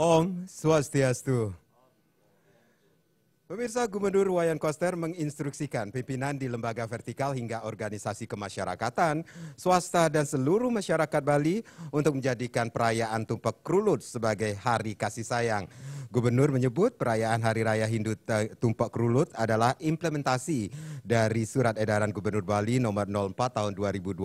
Om Swastiastu. Pemirsa Gubernur Wayan Koster menginstruksikan pimpinan di lembaga vertikal hingga organisasi kemasyarakatan, swasta dan seluruh masyarakat Bali untuk menjadikan perayaan Tumpak Krulut sebagai hari kasih sayang. Gubernur menyebut perayaan Hari Raya Hindu Tumpak Krulut adalah implementasi dari Surat Edaran Gubernur Bali nomor 04 tahun 2022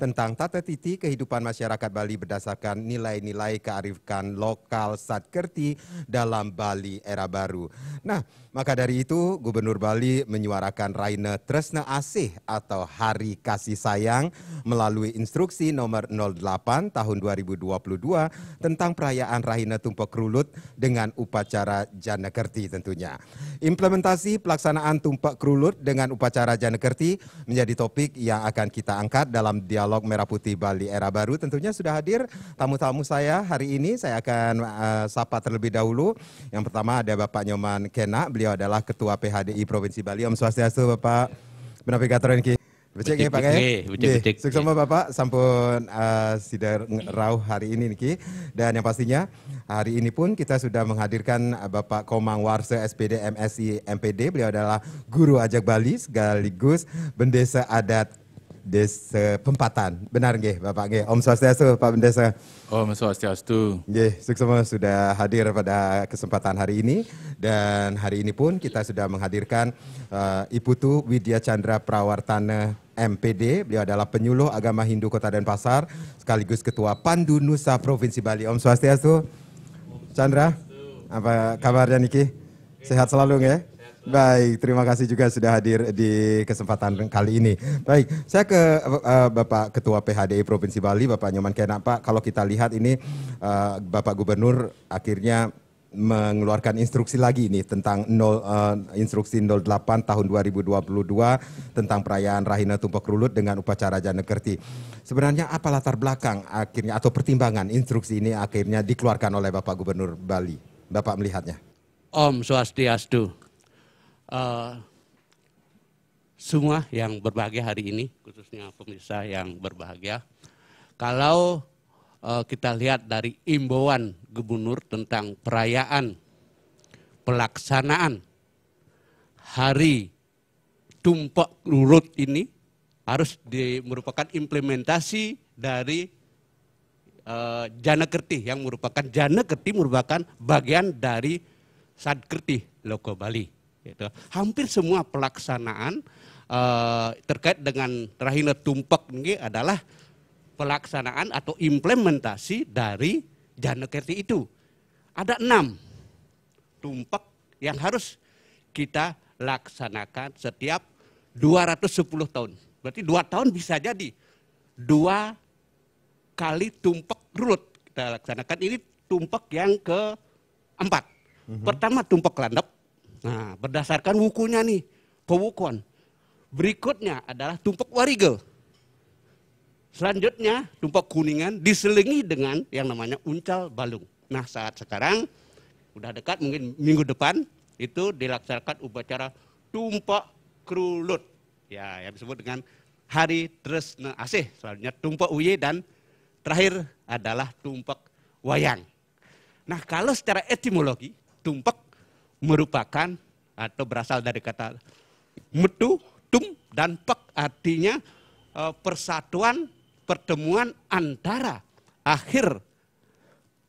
tentang tata titi kehidupan masyarakat Bali berdasarkan nilai-nilai kearifkan lokal Satkerti dalam Bali era baru. Nah, maka dari itu Gubernur Bali menyuarakan Raina Tresna Asih atau Hari Kasih Sayang melalui instruksi nomor 08 tahun 2022 tentang perayaan Raina Tumpak Krulut dengan upacara Janakerti tentunya. Implementasi pelaksanaan tumpak kerulut dengan upacara Janakerti menjadi topik yang akan kita angkat dalam dialog Merah Putih Bali Era Baru. Tentunya sudah hadir tamu-tamu saya hari ini. Saya akan uh, sapa terlebih dahulu. Yang pertama ada Bapak Nyoman Kena, beliau adalah Ketua PHDI Provinsi Bali. Om Swastiastu Bapak. Benavi Katroenki. Becik ya Pak nggih. Becik sama Bapak sampun uh, sidar rauh hari ini niki dan yang pastinya hari ini pun kita sudah menghadirkan eh, Bapak Komang Warse SPD MSI MPD. Beliau adalah guru ajak Bali sekaligus bendesa adat desa Pempatan. Benar nggih Bapak nggih. Om Swastiastu Pak Bendesa. Om Swastiastu. Nggih, semua sudah hadir pada kesempatan hari ini dan hari ini pun kita sudah menghadirkan uh, eh, Iputu Widya Chandra Prawartana MPD. Beliau adalah penyuluh agama Hindu Kota Denpasar sekaligus ketua Pandu Nusa Provinsi Bali. Om Swastiastu. Chandra, apa kabarnya Niki? Sehat selalu nggih? Baik, terima kasih juga sudah hadir di kesempatan kali ini. Baik, saya ke uh, Bapak Ketua PHDI Provinsi Bali, Bapak Nyoman Kenak. Pak, kalau kita lihat ini uh, Bapak Gubernur akhirnya mengeluarkan instruksi lagi ini tentang 0, uh, eh, instruksi 08 tahun 2022 tentang perayaan Rahina Tumpak Rulut dengan upacara Janekerti. Sebenarnya apa latar belakang akhirnya atau pertimbangan instruksi ini akhirnya dikeluarkan oleh Bapak Gubernur Bali? Bapak melihatnya? Om Swastiastu uh, semua yang berbahagia hari ini, khususnya pemirsa yang berbahagia. Kalau uh, kita lihat dari imbauan gubernur tentang perayaan pelaksanaan hari tumpak lurut ini harus di, merupakan implementasi dari uh, eh, jana kerti yang merupakan jana kerti merupakan bagian dari sad kerti loko Bali. Gitu. Hampir semua pelaksanaan uh, terkait dengan rahina tumpak ini adalah pelaksanaan atau implementasi dari jana kerti itu. Ada enam tumpak yang harus kita laksanakan setiap 210 tahun. Berarti dua tahun bisa jadi dua kali tumpak rulut kita laksanakan. Ini tumpak yang keempat. Mhm. Pertama tumpak landap, Nah, berdasarkan wukunya nih, pewukon. Berikutnya adalah tumpuk warigel. Selanjutnya, tumpuk kuningan diselingi dengan yang namanya uncal balung. Nah, saat sekarang, udah dekat mungkin minggu depan, itu dilaksanakan upacara tumpuk kerulut Ya, yang disebut dengan hari tresna asih. Selanjutnya tumpuk uye dan terakhir adalah tumpuk wayang. Nah, kalau secara etimologi, tumpuk merupakan atau berasal dari kata metu, tum, dan pek. Artinya e, persatuan, pertemuan antara akhir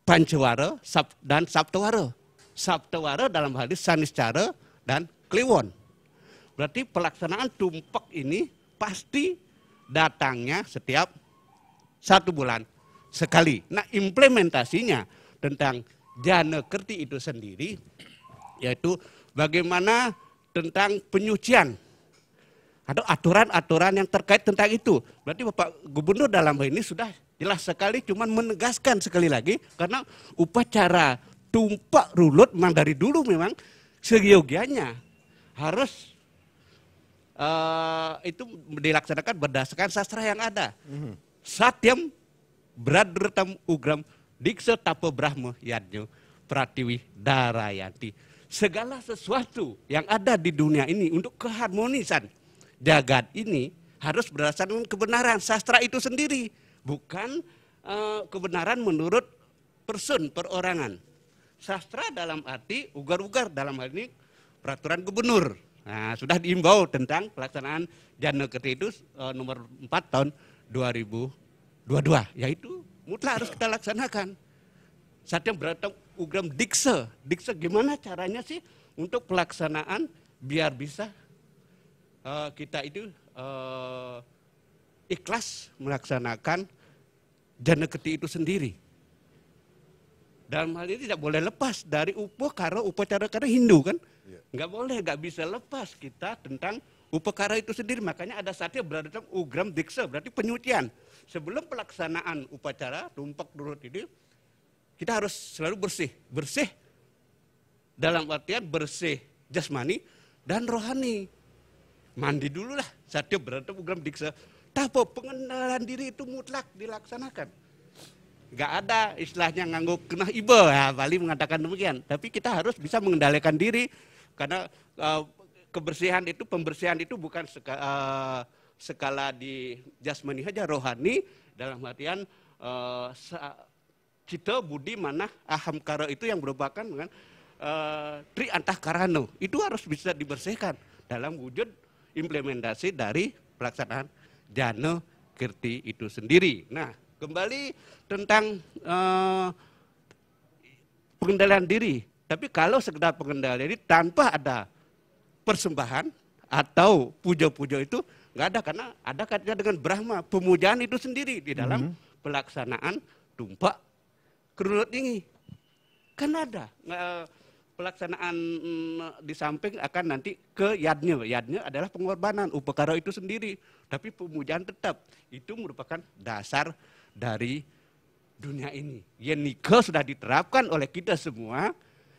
Pancewara dan Sabtawara. Sabtawara dalam hal ini Saniscara dan Kliwon. Berarti pelaksanaan tumpek ini pasti datangnya setiap satu bulan sekali. Nah implementasinya tentang jana kerti itu sendiri yaitu bagaimana tentang penyucian atau aturan-aturan yang terkait tentang itu. Berarti Bapak Gubernur dalam hal ini sudah jelas sekali, cuman menegaskan sekali lagi karena upacara tumpak rulut memang dari dulu memang seyogianya harus uh, itu dilaksanakan berdasarkan sastra yang ada. Mhm. Satyam bradratam ugram diksa tapo brahma yadnyo pratiwi darayanti segala sesuatu yang ada di dunia ini untuk keharmonisan jagad ini harus berdasarkan kebenaran sastra itu sendiri, bukan uh, kebenaran menurut person perorangan. Sastra dalam arti ugar-ugar dalam hal ini peraturan gubernur. Nah, sudah diimbau tentang pelaksanaan Jana Ketidus itu uh, nomor 4 tahun 2022 yaitu mutlak harus kita laksanakan. Saatnya beratang program dikse. Dikse gimana caranya sih untuk pelaksanaan biar bisa uh, kita itu uh, ikhlas melaksanakan jana keti itu sendiri. Dalam hal ini tidak boleh lepas dari upo upacara karena Hindu kan. Iya. Nggak boleh, nggak bisa lepas kita tentang upacara itu sendiri. Makanya ada saatnya berada dalam ugram diksa, berarti penyucian. Sebelum pelaksanaan upacara, tumpak dulu ini, kita harus selalu bersih. Bersih dalam artian bersih jasmani dan rohani. Mandi dulu lah. setiap berantem program diksa. Tapi pengenalan diri itu mutlak dilaksanakan. Gak ada istilahnya ngangguk kena ibe. Ya, Bali mengatakan demikian. Tapi kita harus bisa mengendalikan diri. Karena uh, kebersihan itu, pembersihan itu bukan seka, uh, eh, skala di jasmani saja rohani dalam artian uh, cita budi mana ahamkara itu yang merupakan dengan uh, eh, tri karano itu harus bisa dibersihkan dalam wujud implementasi dari pelaksanaan jana kirti itu sendiri. Nah, kembali tentang uh, pengendalian diri. Tapi kalau sekedar pengendalian diri tanpa ada persembahan atau puja-puja itu nggak ada karena ada kaitannya dengan Brahma, pemujaan itu sendiri di dalam mm -hmm. pelaksanaan tumpak kerunut ini. Kan ada pelaksanaan mm, di samping akan nanti ke yadnya. Yadnya adalah pengorbanan upekara itu sendiri, tapi pemujaan tetap. Itu merupakan dasar dari dunia ini. Yang nikah sudah diterapkan oleh kita semua,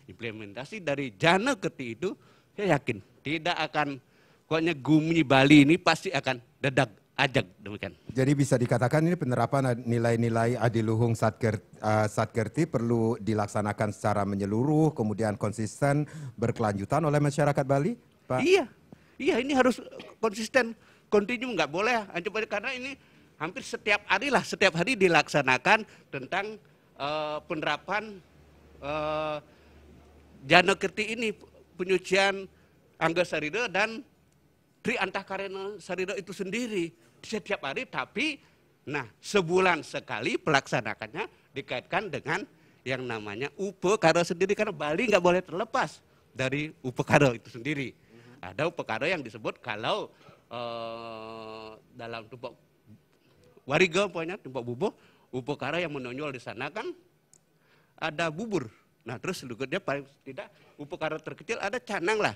implementasi dari jana keti itu, saya yakin tidak akan, pokoknya gumi Bali ini pasti akan dedak ajak demikian. Jadi bisa dikatakan ini penerapan nilai-nilai adiluhung satker, uh, satkerti perlu dilaksanakan secara menyeluruh, kemudian konsisten, berkelanjutan oleh masyarakat Bali, Pak? Iya, iya ini harus konsisten, kontinu nggak boleh. Ah, karena ini hampir setiap hari lah, setiap hari dilaksanakan tentang uh, penerapan uh, Jana Kerti ini, penyucian Angga Sarida dan Tri Antah Karena Sarida itu sendiri setiap hari, tapi nah sebulan sekali pelaksanakannya dikaitkan dengan yang namanya karo sendiri karena Bali nggak boleh terlepas dari karo itu sendiri. Ada karo yang disebut kalau eh, dalam tumpuk wariga pokoknya tumpuk bubuh karo yang menonjol di sana kan ada bubur. Nah terus selanjutnya paling tidak karo terkecil ada canang lah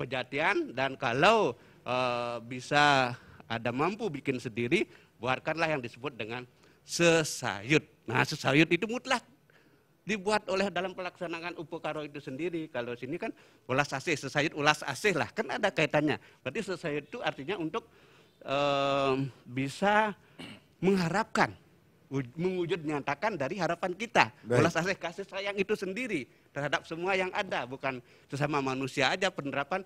pejatian dan kalau eh, bisa ada mampu bikin sendiri, buatkanlah yang disebut dengan sesayut. Nah, sesayut itu mutlak dibuat oleh dalam pelaksanaan upokaro itu sendiri. Kalau sini kan ulas asih, sesayut ulas asih lah, kan ada kaitannya. Berarti sesayut itu artinya untuk e, bisa mengharapkan, mewujud nyatakan dari harapan kita. Baik. Ulas asih kasih sayang itu sendiri terhadap semua yang ada, bukan sesama manusia aja penerapan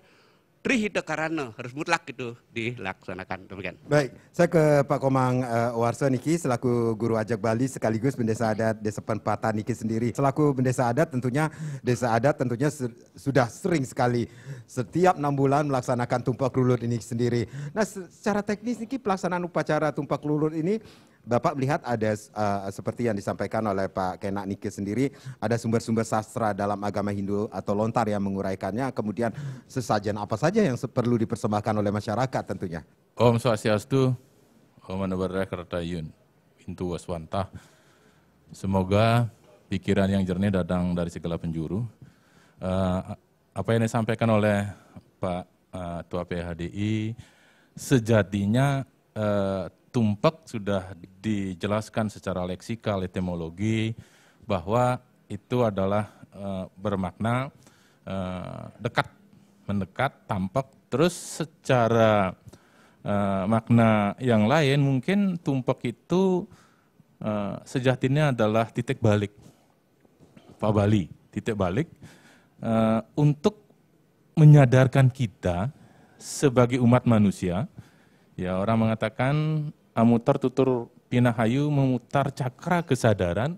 Trihita karana harus mutlak itu dilaksanakan demikian. Baik, saya ke Pak Komang uh, Warso Niki selaku guru ajak Bali sekaligus bendesa adat Desa Penpatan Niki sendiri. Selaku bendesa adat tentunya desa adat tentunya se sudah sering sekali setiap enam bulan melaksanakan tumpak lulut ini sendiri. Nah, secara teknis Niki pelaksanaan upacara tumpak lulut ini Bapak melihat ada uh, seperti yang disampaikan oleh Pak Kenak Nike sendiri, ada sumber-sumber sastra dalam agama Hindu atau lontar yang menguraikannya, kemudian sesajen apa saja yang perlu dipersembahkan oleh masyarakat tentunya. Om Swastiastu, Om Kertayun, Pintu Waswanta, Semoga pikiran yang jernih datang dari segala penjuru. Uh, apa yang disampaikan oleh Pak uh, eh, Tua PHDI, sejatinya uh, tumpak sudah dijelaskan secara leksikal, etimologi, bahwa itu adalah e, bermakna e, dekat, mendekat, tampak. Terus secara e, makna yang lain mungkin tumpak itu e, sejatinya adalah titik balik. Pak Bali, titik balik e, untuk menyadarkan kita sebagai umat manusia, ya orang mengatakan amutar tutur pinahayu memutar cakra kesadaran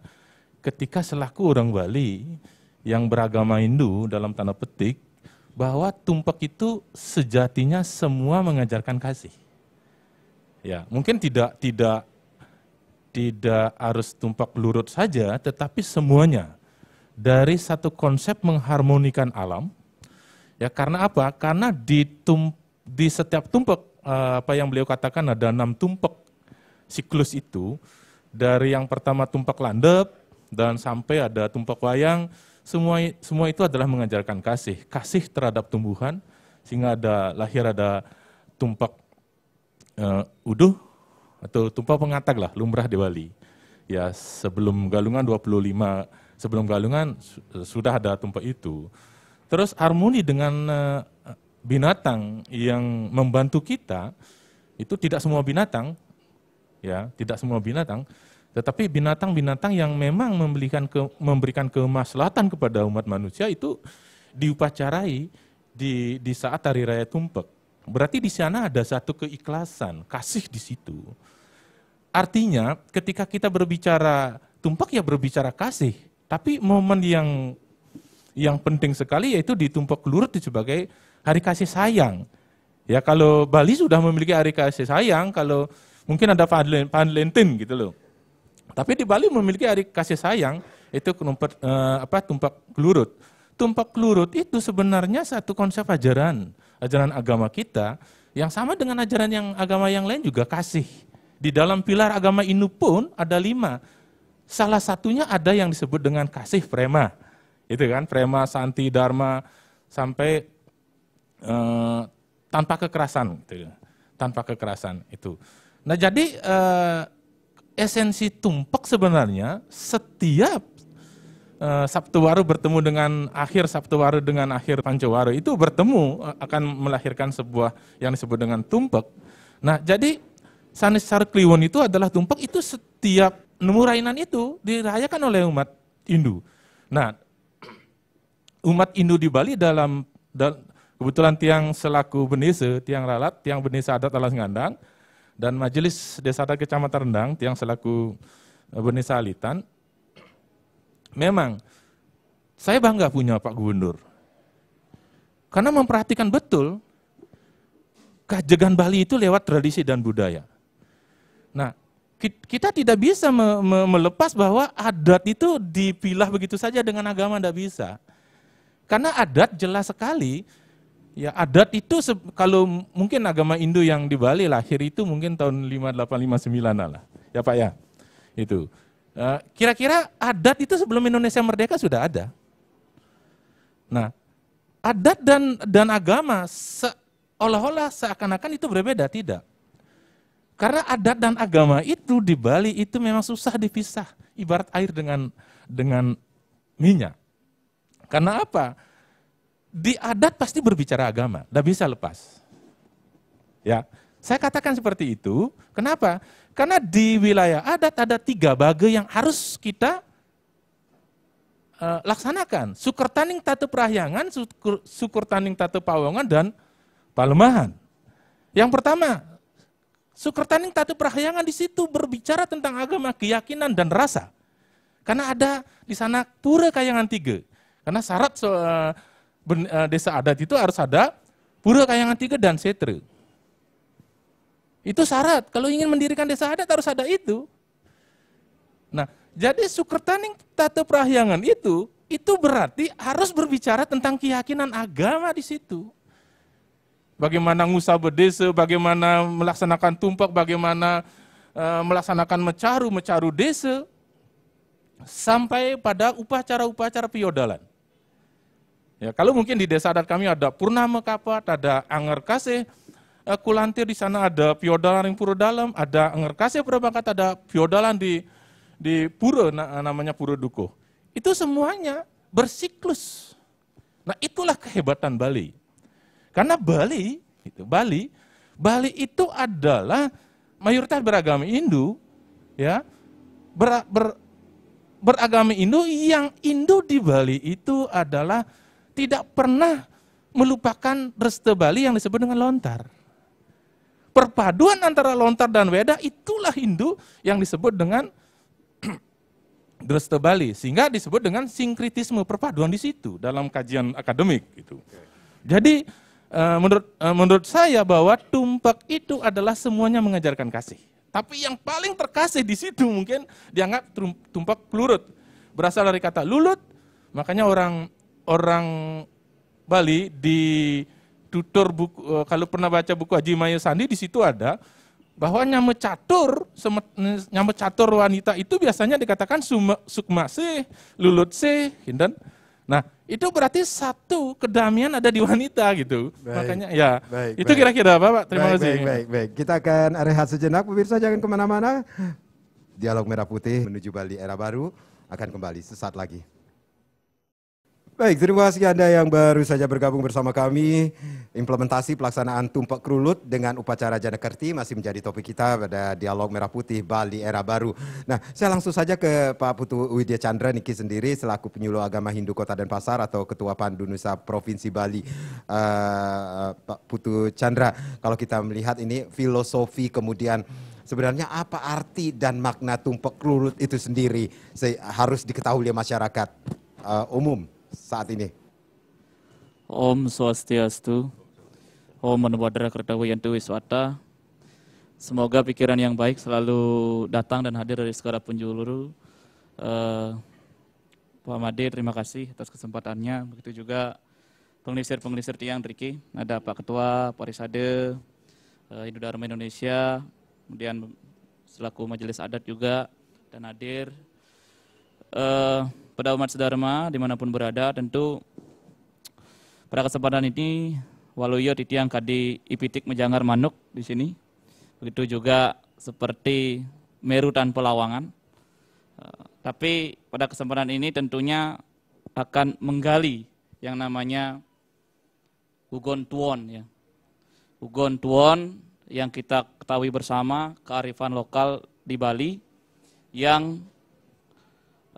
ketika selaku orang Bali yang beragama Hindu dalam tanda petik bahwa tumpak itu sejatinya semua mengajarkan kasih. Ya, mungkin tidak tidak tidak harus tumpak lurut saja, tetapi semuanya dari satu konsep mengharmonikan alam. Ya, karena apa? Karena di tum, di setiap tumpak eh, apa yang beliau katakan ada enam tumpak siklus itu dari yang pertama tumpak landep dan sampai ada tumpak wayang semua semua itu adalah mengajarkan kasih kasih terhadap tumbuhan sehingga ada lahir ada tumpak uh, uduh atau tumpak pengatag lah lumrah di Bali ya sebelum galungan 25 sebelum galungan sudah ada tumpak itu terus harmoni dengan uh, binatang yang membantu kita itu tidak semua binatang ya tidak semua binatang tetapi binatang-binatang yang memang memberikan ke, memberikan kemaslahatan kepada umat manusia itu diupacarai di di saat hari raya tumpek. Berarti di sana ada satu keikhlasan, kasih di situ. Artinya ketika kita berbicara tumpek ya berbicara kasih, tapi momen yang yang penting sekali yaitu di tumpek kelulut sebagai hari kasih sayang. Ya kalau Bali sudah memiliki hari kasih sayang, kalau Mungkin ada Valentin gitu loh. Tapi di Bali memiliki hari kasih sayang, itu kenumpet, eh, apa, tumpak kelurut. Tumpak kelurut itu sebenarnya satu konsep ajaran, ajaran agama kita, yang sama dengan ajaran yang agama yang lain juga kasih. Di dalam pilar agama Hindu pun ada lima. Salah satunya ada yang disebut dengan kasih prema. Itu kan, prema, santi, dharma, sampai eh, tanpa kekerasan. Gitu ya. Tanpa kekerasan itu. Nah jadi eh, esensi tumpak sebenarnya setiap eh, Sabtu Waru bertemu dengan akhir Sabtu Waru dengan akhir Pancawaru itu bertemu eh, akan melahirkan sebuah yang disebut dengan tumpak. Nah jadi Sanis Sarkliwon itu adalah tumpak itu setiap Nemurainan itu dirayakan oleh umat Hindu. Nah, umat Hindu di Bali dalam, dalam kebetulan tiang selaku Benise, tiang lalat, tiang Benise adat alas ngandang, dan Majelis desa Adat Kecamatan Rendang, yang selaku eh, Benih Salitan, memang saya bangga punya Pak Gubernur. Karena memperhatikan betul kejegan Bali itu lewat tradisi dan budaya. Nah, kita tidak bisa me me melepas bahwa adat itu dipilah begitu saja dengan agama, tidak bisa. Karena adat jelas sekali Ya adat itu kalau mungkin agama Hindu yang di Bali lahir itu mungkin tahun 5859 lah. Ya Pak ya. Itu. Eh, kira-kira adat itu sebelum Indonesia merdeka sudah ada. Nah, adat dan dan agama seolah-olah seakan-akan itu berbeda, tidak. Karena adat dan agama itu di Bali itu memang susah dipisah, ibarat air dengan dengan minyak. Karena apa? di adat pasti berbicara agama, tidak bisa lepas. Ya, saya katakan seperti itu. Kenapa? Karena di wilayah adat ada tiga bage yang harus kita uh, laksanakan. taning Tatu Prahyangan, sukur, taning Tatu Pawongan, dan Palemahan. Yang pertama, taning Tatu Prahyangan di situ berbicara tentang agama, keyakinan, dan rasa. Karena ada di sana Pura Kayangan Tiga. Karena syarat uh, Eh, desa adat itu harus ada pura kayangan tiga dan setre. Itu syarat. Kalau ingin mendirikan desa adat harus ada itu. Nah, jadi sukertaning tata perahyangan itu, itu berarti harus berbicara tentang keyakinan agama di situ. Bagaimana ngusah berdesa, bagaimana melaksanakan tumpak, bagaimana e, melaksanakan mecaru, mecaru desa, sampai pada upacara-upacara piodalan. Ya, kalau mungkin di desa adat kami ada Purnama Kapat, ada Anger Kasih, eh, Kulantir di sana ada Piodalan yang Puro Dalam, ada Anger Kasih Purabangkat, ada Piodalan di di Puro namanya Puro Duko. Itu semuanya bersiklus. Nah, itulah kehebatan Bali. Karena Bali, itu Bali, Bali itu adalah mayoritas beragama Hindu, ya. Ber, ber, beragama Hindu yang Hindu di Bali itu adalah tidak pernah melupakan Reste Bali yang disebut dengan lontar. Perpaduan antara lontar dan weda itulah Hindu yang disebut dengan Dreste Bali, sehingga disebut dengan sinkritisme perpaduan di situ dalam kajian akademik gitu. Jadi eh, menurut eh, menurut saya bahwa tumpak itu adalah semuanya mengajarkan kasih. Tapi yang paling terkasih di situ mungkin dianggap tumpak lurut. Berasal dari kata lulut, makanya orang orang Bali di tutur buku, eh, kalau pernah baca buku Haji Mayu Sandi di situ ada bahwa nyamuk catur, nyamuk catur wanita itu biasanya dikatakan sukma sih lulut sih, gitu dan Nah, itu berarti satu kedamaian ada di wanita gitu. Baik, Makanya ya, baik, itu kira-kira apa Pak? Terima kasih. Baik, baik, baik. Kita akan rehat sejenak pemirsa, jangan kemana-mana. Dialog Merah Putih menuju Bali Era Baru akan kembali sesaat lagi. Baik, terima kasih Anda yang baru saja bergabung bersama kami. Implementasi pelaksanaan tumpak kerulut dengan upacara Jana Kerti masih menjadi topik kita pada dialog Merah Putih Bali Era Baru. Nah, saya langsung saja ke Pak Putu Widya Chandra Niki sendiri selaku penyuluh agama Hindu Kota dan Pasar atau Ketua Pandu Nusa Provinsi Bali. Uh, Pak Putu Chandra, kalau kita melihat ini filosofi kemudian sebenarnya apa arti dan makna tumpak kerulut itu sendiri harus diketahui oleh masyarakat uh, umum? saat ini. Om Swastiastu, Om Kertawa Yantu Wiswata. Semoga pikiran yang baik selalu datang dan hadir dari segala penjuru. Uh, Pak Made, terima kasih atas kesempatannya. Begitu juga pengelisir-pengelisir tiang Riki. Ada Pak Ketua, Pak Risade, uh, Hindu Dharma Indonesia, kemudian selaku Majelis Adat juga, dan hadir. Uh, pada umat sedharma dimanapun berada, tentu pada kesempatan ini waluyo titiang kadi ipitik mejangar manuk di sini. Begitu juga seperti Meru dan pelawangan eh, Tapi pada kesempatan ini tentunya akan menggali yang namanya Ugon Tuon ya. Ugon Tuon yang kita ketahui bersama kearifan lokal di Bali yang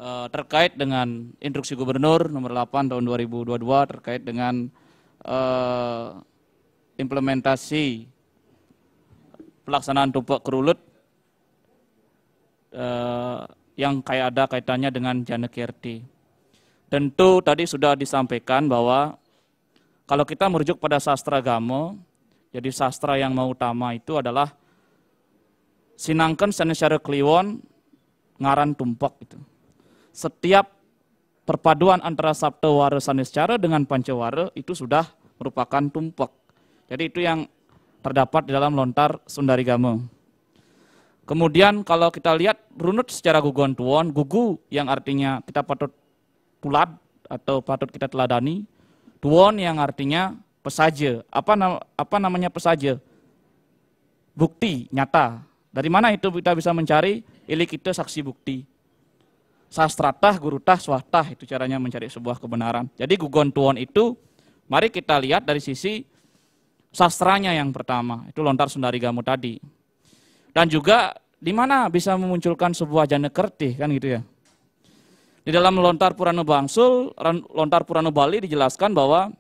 uh, terkait dengan instruksi gubernur nomor 8 tahun 2022 terkait dengan uh, implementasi pelaksanaan tumpuk kerulut uh, yang kayak ada kaitannya dengan Janekerti. Tentu tadi sudah disampaikan bahwa kalau kita merujuk pada sastra Gamo, jadi sastra yang mau utama itu adalah sinangkan secara kliwon ngaran tumpak itu setiap perpaduan antara sabte wara saniscara dengan pancawara itu sudah merupakan tumpek. Jadi itu yang terdapat di dalam lontar Sundari Gama. Kemudian kalau kita lihat runut secara guguan tuon, gugu yang artinya kita patut pulat atau patut kita teladani, tuon yang artinya pesaja. Apa nam apa namanya pesaja? Bukti nyata. Dari mana itu kita bisa mencari? Ili kita saksi bukti sastratah, gurutah, swatah itu caranya mencari sebuah kebenaran. Jadi gugon tuon itu mari kita lihat dari sisi sastranya yang pertama, itu lontar Sundari Gamu tadi. Dan juga di mana bisa memunculkan sebuah janekerti kan gitu ya. Di dalam lontar Purana Bangsul, lontar Purana Bali dijelaskan bahwa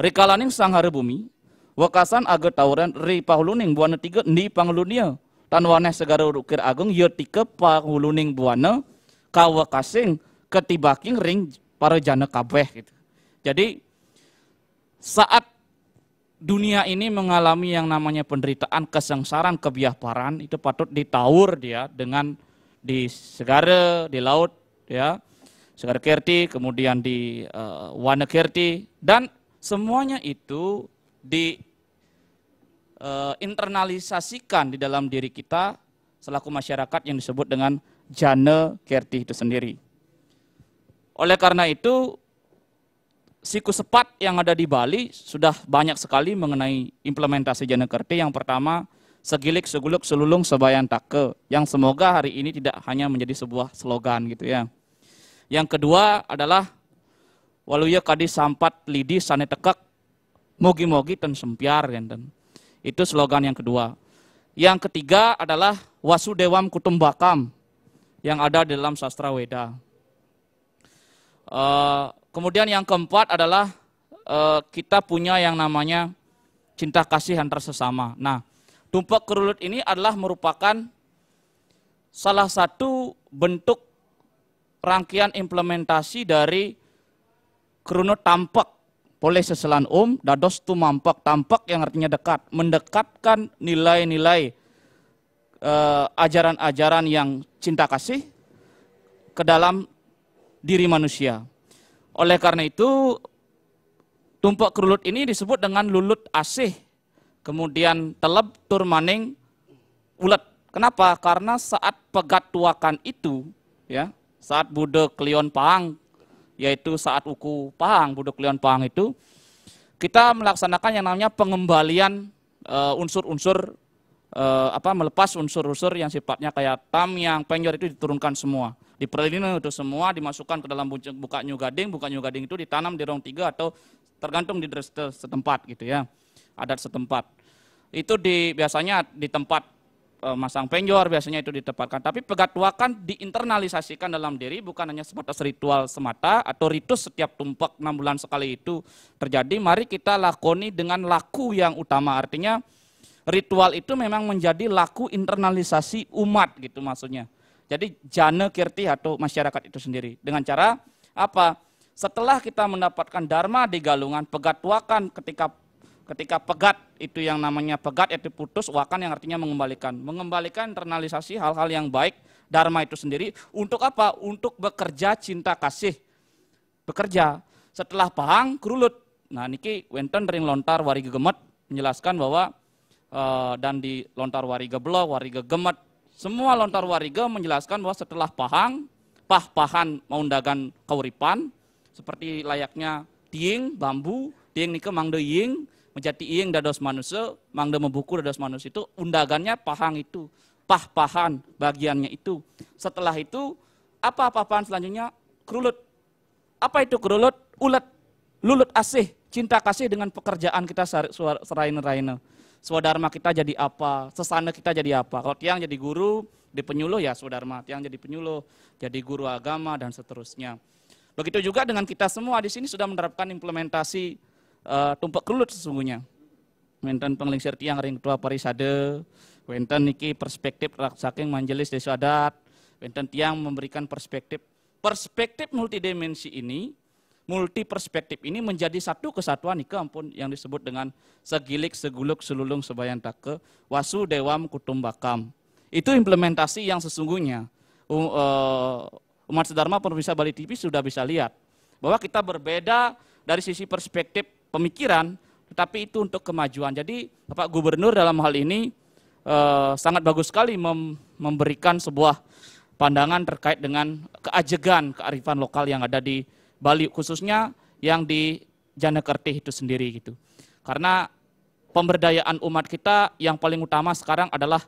rikalaning hari bumi, wakasan aga tauran ri pahuluning buana tiga ni pangulunia, tanwane segara urukir agung yotike ya pahuluning buana kawa kasing ketibaking ring para jana kabeh gitu. Jadi saat dunia ini mengalami yang namanya penderitaan, kesengsaraan, kebiahparan itu patut ditaur dia dengan di segara, di laut ya. Segara Kerti, kemudian di uh, Wana Kerti dan semuanya itu di uh, internalisasikan di dalam diri kita selaku masyarakat yang disebut dengan jana kerti itu sendiri. Oleh karena itu, siku sepat yang ada di Bali sudah banyak sekali mengenai implementasi jana kerti. Yang pertama, segilik, seguluk, selulung, sebayan take. Yang semoga hari ini tidak hanya menjadi sebuah slogan gitu ya. Yang kedua adalah waluya kadi sampat lidi sane tekak mogi-mogi ten sempiar enten. Itu slogan yang kedua. Yang ketiga adalah wasu dewam kutumbakam yang ada di dalam sastra Weda. Eh, kemudian yang keempat adalah eh, kita punya yang namanya cinta kasih antar sesama. Nah, tumpak kerulut ini adalah merupakan salah satu bentuk rangkaian implementasi dari kerunut tampak boleh seselan um, dados tu mampak, tampak yang artinya dekat, mendekatkan nilai-nilai Eh, ajaran-ajaran uh, yang cinta kasih ke dalam diri manusia. Oleh karena itu, tumpuk kerulut ini disebut dengan lulut asih, kemudian teleb, turmaning, ulet. Kenapa? Karena saat pegat tuakan itu, ya, saat Buddha Klion Pahang, yaitu saat uku Pahang, Buddha Klion Pahang itu, kita melaksanakan yang namanya pengembalian eh, unsur-unsur uh, unsur -unsur Eh, apa melepas unsur-unsur yang sifatnya kayak tam yang penyor itu diturunkan semua. diperlindungi itu semua, dimasukkan ke dalam buka new gading, buka new gading itu ditanam di rong tiga atau tergantung di setempat gitu ya, adat setempat. Itu di biasanya di tempat eh, masang penjor biasanya itu ditempatkan. Tapi pegatuakan diinternalisasikan dalam diri bukan hanya sebatas ritual semata atau ritus setiap tumpak enam bulan sekali itu terjadi. Mari kita lakoni dengan laku yang utama. Artinya Ritual itu memang menjadi laku internalisasi umat gitu maksudnya. Jadi jana kirti atau masyarakat itu sendiri. Dengan cara apa? Setelah kita mendapatkan dharma di galungan, pegat wakan ketika ketika pegat itu yang namanya pegat itu putus, wakan yang artinya mengembalikan. Mengembalikan internalisasi hal-hal yang baik dharma itu sendiri untuk apa? Untuk bekerja cinta kasih. Bekerja. Setelah pahang, kerulut. Nah, niki wenton ring lontar wari gemet menjelaskan bahwa Eh, dan di lontar wariga Blok, wariga gemet. Semua lontar wariga menjelaskan bahwa setelah pahang, pah-pahan maundagan kauripan, seperti layaknya tiing, bambu, tiing nike mangde ying, menjadi Ying dados manusia, mangde membuku dados manusia itu, undagannya pahang itu, pah-pahan bagiannya itu. Setelah itu, apa pahan selanjutnya? Kerulut. Apa itu kerulut? Ulet, lulut asih, cinta kasih dengan pekerjaan kita serain-raina swadharma kita jadi apa, sesana kita jadi apa. Kalau tiang jadi guru, di penyuluh ya swadharma, tiang jadi penyuluh, jadi guru agama dan seterusnya. Begitu juga dengan kita semua di sini sudah menerapkan implementasi uh, tumpuk kelut sesungguhnya. Wenten penglingsir tiang ring ketua parisade, wenten niki perspektif saking Manjelis desa adat, wenten tiang memberikan perspektif. Perspektif multidimensi ini multi perspektif ini menjadi satu kesatuan nih keampun yang disebut dengan segilik, seguluk, selulung, tak ke wasu, dewam, kutumbakam. Itu implementasi yang sesungguhnya. Um, uh, umat Sedharma pemirsa Bali TV sudah bisa lihat bahwa kita berbeda dari sisi perspektif pemikiran, tetapi itu untuk kemajuan. Jadi Bapak Gubernur dalam hal ini uh, sangat bagus sekali mem memberikan sebuah pandangan terkait dengan keajegan kearifan lokal yang ada di Bali khususnya yang di Janakerti itu sendiri gitu. Karena pemberdayaan umat kita yang paling utama sekarang adalah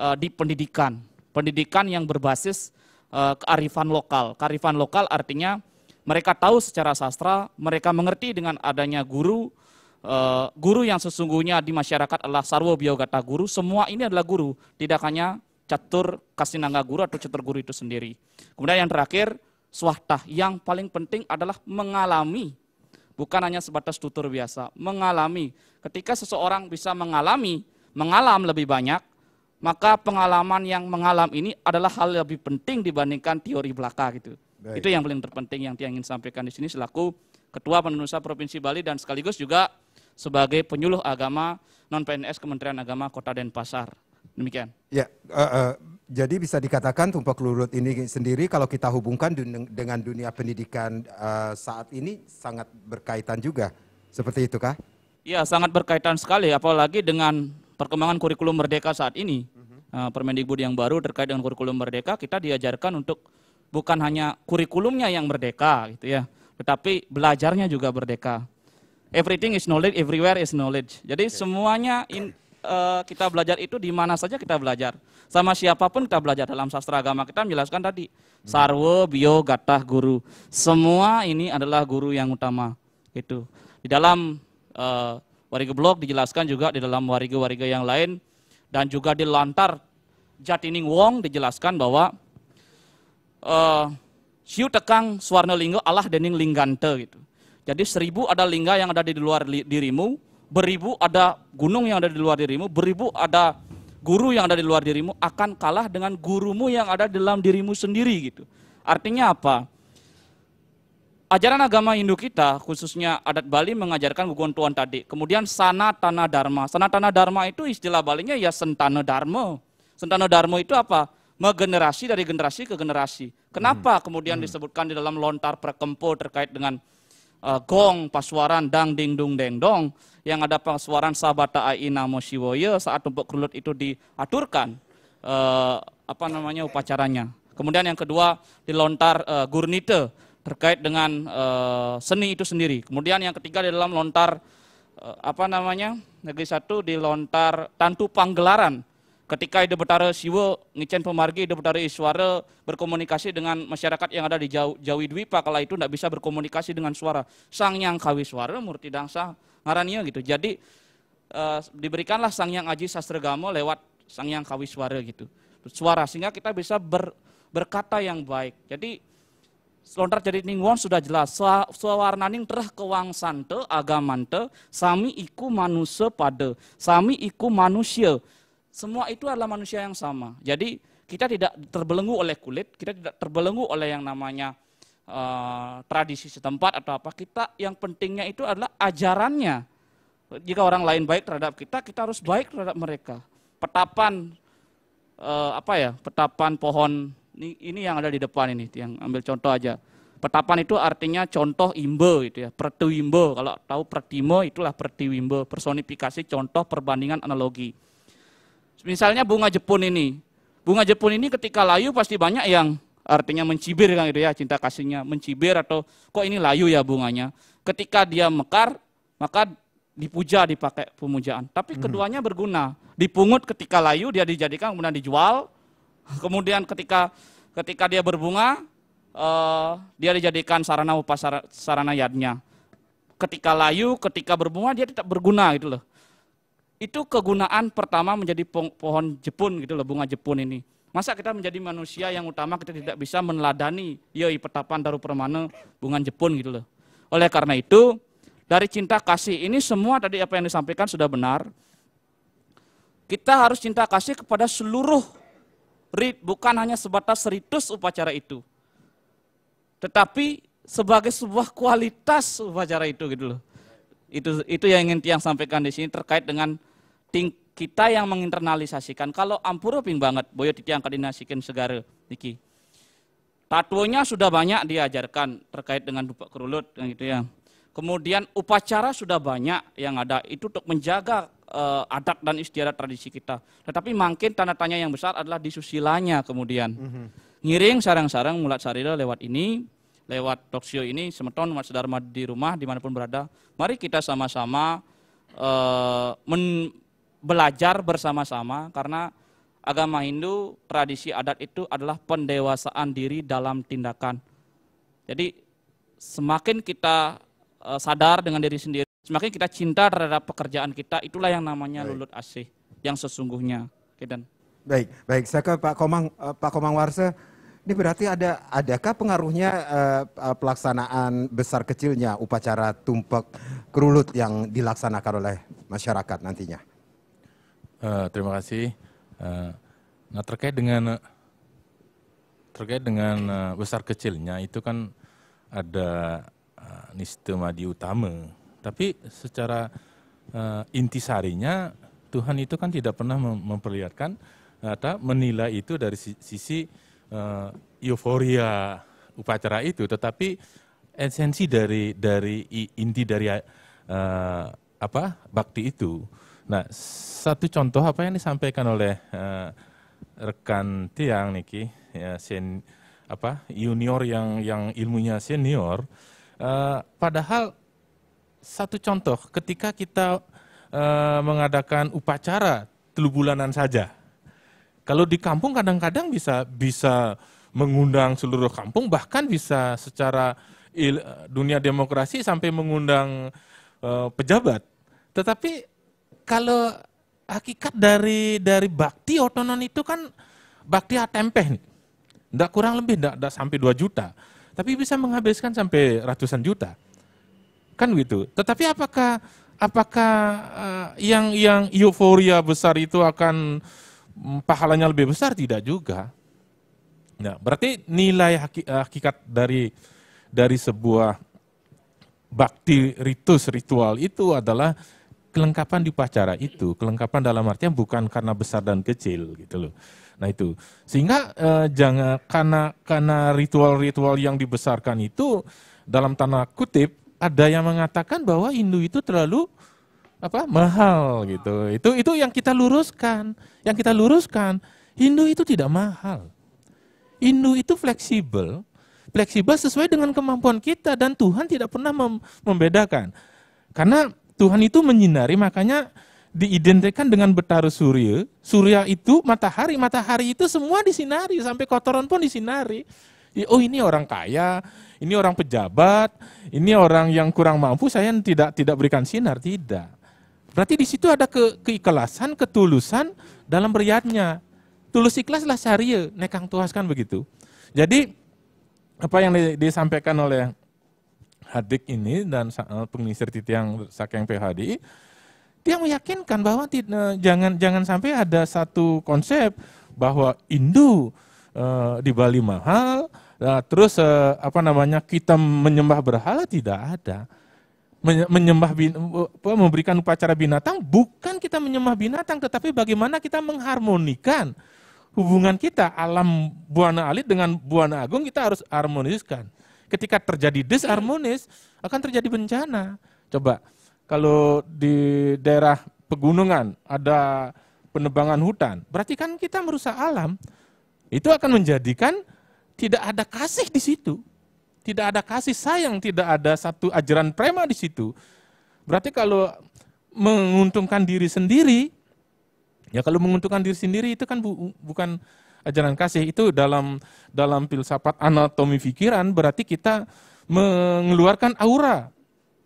uh, di pendidikan. Pendidikan yang berbasis uh, kearifan lokal. Kearifan lokal artinya mereka tahu secara sastra, mereka mengerti dengan adanya guru, eh, guru yang sesungguhnya di masyarakat adalah sarwo biogata guru, semua ini adalah guru, tidak hanya catur kasinangga guru atau catur guru itu sendiri. Kemudian yang terakhir, swasta. Yang paling penting adalah mengalami, bukan hanya sebatas tutur biasa, mengalami. Ketika seseorang bisa mengalami, mengalam lebih banyak, maka pengalaman yang mengalam ini adalah hal lebih penting dibandingkan teori belaka gitu. Baik. Itu yang paling terpenting yang dia ingin sampaikan di sini selaku Ketua Penunusa Provinsi Bali dan sekaligus juga sebagai penyuluh agama non PNS Kementerian Agama Kota Denpasar. Demikian. Ya, uh, uh, jadi bisa dikatakan tumpah lurut ini sendiri kalau kita hubungkan dengan dunia pendidikan uh, saat ini sangat berkaitan juga. Seperti itu kah? Ya, sangat berkaitan sekali apalagi dengan perkembangan kurikulum merdeka saat ini. Uh, Permendikbud yang baru terkait dengan kurikulum merdeka kita diajarkan untuk bukan hanya kurikulumnya yang merdeka gitu ya, tetapi belajarnya juga merdeka. Everything is knowledge, everywhere is knowledge. Jadi okay. semuanya in, Eh, kita belajar itu di mana saja kita belajar. Sama siapapun kita belajar dalam sastra agama kita menjelaskan tadi. Hmm. Sarwo, bio, gatah, guru. Semua ini adalah guru yang utama. Itu. Di dalam uh, eh, Warga Blok dijelaskan juga di dalam warga-warga yang lain dan juga di Lantar Jatining Wong dijelaskan bahwa uh, siu tekang suwarna lingga Allah dening linggante gitu. Jadi seribu ada lingga yang ada di luar dirimu, beribu ada gunung yang ada di luar dirimu, beribu ada guru yang ada di luar dirimu akan kalah dengan gurumu yang ada dalam dirimu sendiri gitu. Artinya apa? Ajaran agama Hindu kita, khususnya adat Bali mengajarkan guguan tuan tadi. Kemudian sana tanah dharma. Sana tanah dharma itu istilah Balinya ya sentana dharma. Sentana dharma itu apa? Megenerasi dari generasi ke generasi. Kenapa hmm. kemudian hmm. disebutkan di dalam lontar perkempo terkait dengan uh, gong pasuaran dang ding dung deng dong yang ada pasuaran sabata aina moshiwoye saat tumpuk kerulut itu diaturkan uh, eh, apa namanya upacaranya. Kemudian yang kedua dilontar uh, gurnite terkait dengan uh, seni itu sendiri. Kemudian yang ketiga di dalam lontar uh, apa namanya negeri satu dilontar tantu panggelaran ketika ide betara siwa ngicen pemargi ide betara suara berkomunikasi dengan masyarakat yang ada di jauh Dewi Pak, kala itu tidak bisa berkomunikasi dengan suara sang yang kawi suara murti dangsa ngarannya gitu jadi eh, diberikanlah sang yang aji sastragama lewat sang yang kawi suara gitu suara sehingga kita bisa ber, berkata yang baik jadi Selontar jadi ningwon sudah jelas suwarnaning terah kewang sante agamante sami iku manusia pada sami iku manusia semua itu adalah manusia yang sama. Jadi kita tidak terbelenggu oleh kulit, kita tidak terbelenggu oleh yang namanya uh, tradisi setempat atau apa. Kita yang pentingnya itu adalah ajarannya. Jika orang lain baik terhadap kita, kita harus baik terhadap mereka. Petapan uh, apa ya? Petapan pohon ini, ini yang ada di depan ini, yang ambil contoh aja. Petapan itu artinya contoh imbe itu ya, pertiwimbe. Kalau tahu pertimo itulah pertiwimbe, personifikasi contoh perbandingan analogi. Misalnya bunga jepun ini. Bunga jepun ini ketika layu pasti banyak yang artinya mencibir kan gitu ya, cinta kasihnya mencibir atau kok ini layu ya bunganya. Ketika dia mekar, maka dipuja dipakai pemujaan. Tapi hmm. keduanya berguna. Dipungut ketika layu dia dijadikan kemudian dijual. Kemudian ketika ketika dia berbunga uh, dia dijadikan sarana sarana yadnya. Ketika layu, ketika berbunga dia tetap berguna gitu loh itu kegunaan pertama menjadi pohon jepun gitu loh, bunga jepun ini. Masa kita menjadi manusia yang utama kita tidak bisa meneladani yoi petapan daru permane bunga jepun gitu loh. Oleh karena itu, dari cinta kasih ini semua tadi apa yang disampaikan sudah benar. Kita harus cinta kasih kepada seluruh rit, bukan hanya sebatas ritus upacara itu. Tetapi sebagai sebuah kualitas upacara itu gitu loh. Itu itu yang ingin tiang sampaikan di sini terkait dengan ting kita yang menginternalisasikan. Kalau ping banget, boyo titi angkat dinasikin segara. Niki. Tatuonya sudah banyak diajarkan terkait dengan dupa kerulut, gitu ya. Kemudian upacara sudah banyak yang ada itu untuk menjaga uh, adat dan istiadat tradisi kita. Tetapi makin tanda tanya yang besar adalah di susilanya kemudian. Mm-hmm. Ngiring sarang-sarang mulat sarila lewat ini, lewat toksio ini, semeton mas sedharma di rumah dimanapun berada. Mari kita sama-sama uh, belajar bersama-sama karena agama Hindu tradisi adat itu adalah pendewasaan diri dalam tindakan. Jadi semakin kita e, sadar dengan diri sendiri, semakin kita cinta terhadap pekerjaan kita, itulah yang namanya baik. lulut asih yang sesungguhnya. Kedan Baik, baik. Saya ke Pak Komang, e, Pak Komang Warsa. Ini berarti ada adakah pengaruhnya uh, pelaksanaan besar kecilnya upacara tumpek kerulut yang dilaksanakan oleh masyarakat nantinya? Eh, terima kasih. Uh, nah terkait dengan terkait dengan uh, besar kecilnya itu kan ada uh, nistemadi utama. Tapi secara uh, intisarinya Tuhan itu kan tidak pernah mem memperlihatkan atau menilai itu dari sisi uh, euforia upacara itu, tetapi esensi dari dari inti dari uh, apa bakti itu Nah, satu contoh apa yang disampaikan oleh uh, rekan Tiang Niki, ya, sen, apa junior yang yang ilmunya senior, uh, padahal satu contoh ketika kita uh, mengadakan upacara telu bulanan saja, kalau di kampung kadang-kadang bisa bisa mengundang seluruh kampung bahkan bisa secara il, dunia demokrasi sampai mengundang uh, pejabat, tetapi kalau hakikat dari dari bakti otonon itu kan bakti atempeh nih. Tidak kurang lebih, tidak sampai 2 juta. Tapi bisa menghabiskan sampai ratusan juta. Kan gitu. Tetapi apakah apakah uh, yang yang euforia besar itu akan mm, pahalanya lebih besar? Tidak juga. Nah, berarti nilai haki, eh, hakikat dari dari sebuah bakti ritus ritual itu adalah kelengkapan di upacara itu, kelengkapan dalam artian bukan karena besar dan kecil gitu loh. Nah itu sehingga eh, jangan karena karena ritual-ritual yang dibesarkan itu dalam tanah kutip ada yang mengatakan bahwa Hindu itu terlalu apa mahal gitu. Itu itu yang kita luruskan, yang kita luruskan. Hindu itu tidak mahal. Hindu itu fleksibel, fleksibel sesuai dengan kemampuan kita dan Tuhan tidak pernah mem membedakan. Karena Tuhan itu menyinari, makanya diidentikan dengan betaruh surya. Surya itu matahari, matahari itu semua disinari, sampai kotoran pun disinari. Ya, oh ini orang kaya, ini orang pejabat, ini orang yang kurang mampu, saya tidak tidak berikan sinar, tidak. Berarti di situ ada ke, keikhlasan, ketulusan dalam beriatnya. Tulus ikhlaslah syariah, nekang tuas kan begitu. Jadi apa yang disampaikan oleh Hadik ini dan eh, pengisir titiang saking PHDI, dia meyakinkan bahwa tidak, eh, jangan jangan sampai ada satu konsep bahwa Hindu e, di Bali mahal, nah, terus e, apa namanya kita menyembah berhala tidak ada menyembah bin, memberikan upacara binatang bukan kita menyembah binatang tetapi bagaimana kita mengharmonikan hubungan kita alam buana alit dengan buana agung kita harus harmoniskan ketika terjadi disharmonis akan terjadi bencana. Coba kalau di daerah pegunungan ada penebangan hutan, berarti kan kita merusak alam. Itu akan menjadikan tidak ada kasih di situ. Tidak ada kasih sayang, tidak ada satu ajaran prema di situ. Berarti kalau menguntungkan diri sendiri, ya kalau menguntungkan diri sendiri itu kan bu, bukan ajaran kasih itu dalam dalam filsafat anatomi pikiran berarti kita mengeluarkan aura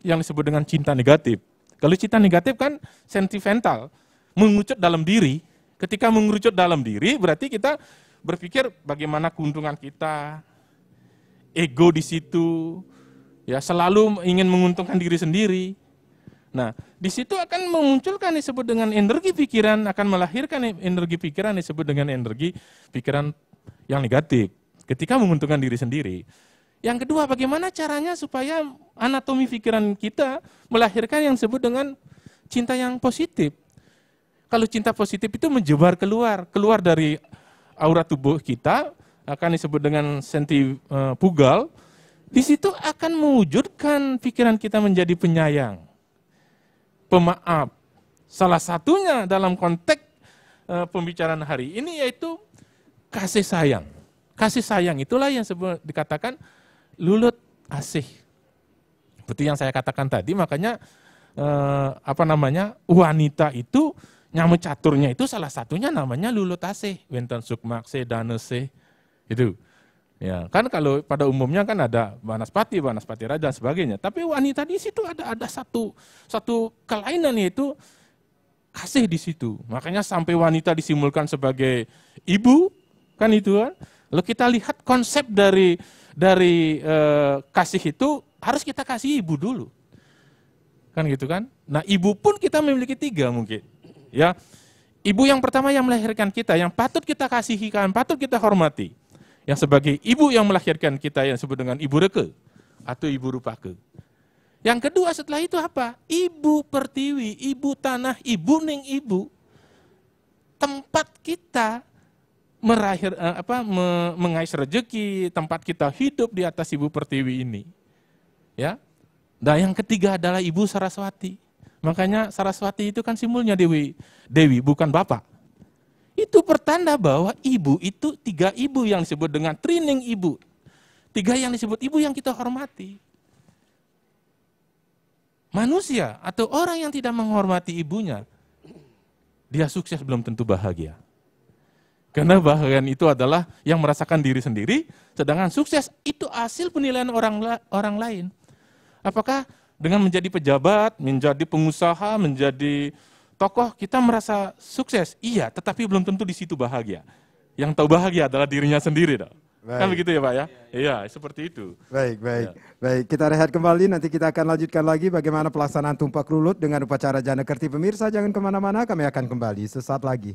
yang disebut dengan cinta negatif. Kalau cinta negatif kan sentimental, mengucut dalam diri. Ketika mengucut dalam diri berarti kita berpikir bagaimana keuntungan kita, ego di situ, ya selalu ingin menguntungkan diri sendiri. Nah, di situ akan memunculkan disebut dengan energi pikiran, akan melahirkan energi pikiran disebut dengan energi pikiran yang negatif ketika menguntungkan diri sendiri. Yang kedua, bagaimana caranya supaya anatomi pikiran kita melahirkan yang disebut dengan cinta yang positif. Kalau cinta positif itu menjebar keluar, keluar dari aura tubuh kita akan disebut dengan senti eh, pugal. Di situ akan mewujudkan pikiran kita menjadi penyayang pemaaf. Salah satunya dalam konteks eh, pembicaraan hari ini yaitu kasih sayang. Kasih sayang itulah yang sebut dikatakan lulut asih. Seperti yang saya katakan tadi, makanya eh, apa namanya wanita itu nyamuk caturnya itu salah satunya namanya lulut asih, Winton Sukmakse, Danese, itu. Ya, kan kalau pada umumnya kan ada banaspati, banaspati raja dan sebagainya. Tapi wanita di situ ada ada satu satu kelainan yaitu kasih di situ. Makanya sampai wanita disimulkan sebagai ibu kan itu kan. Lalu kita lihat konsep dari dari e, kasih itu harus kita kasih ibu dulu. Kan gitu kan? Nah, ibu pun kita memiliki tiga mungkin. Ya. Ibu yang pertama yang melahirkan kita, yang patut kita kasihi, kan patut kita hormati yang sebagai ibu yang melahirkan kita yang disebut dengan ibu reke atau ibu rupake. Yang kedua setelah itu apa? Ibu pertiwi, ibu tanah, ibu ning ibu. Tempat kita merahir eh, apa mengais rejeki, tempat kita hidup di atas ibu pertiwi ini. Ya. Dan yang ketiga adalah ibu Saraswati. Makanya Saraswati itu kan simbolnya Dewi, Dewi bukan Bapak. Itu pertanda bahwa ibu itu tiga ibu yang disebut dengan training ibu. Tiga yang disebut ibu yang kita hormati. Manusia atau orang yang tidak menghormati ibunya, dia sukses belum tentu bahagia. Karena bahagian itu adalah yang merasakan diri sendiri, sedangkan sukses itu hasil penilaian orang orang lain. Apakah dengan menjadi pejabat, menjadi pengusaha, menjadi tokoh kita merasa sukses, iya, tetapi belum tentu di situ bahagia. Yang tahu bahagia adalah dirinya sendiri, dong. Kan baik. Kan begitu ya Pak ya? Iya, ya, seperti itu. Baik, baik. Ya. Baik, kita rehat kembali, nanti kita akan lanjutkan lagi bagaimana pelaksanaan tumpak rulut dengan upacara jana kerti. Pemirsa, jangan kemana-mana, kami akan kembali sesaat lagi.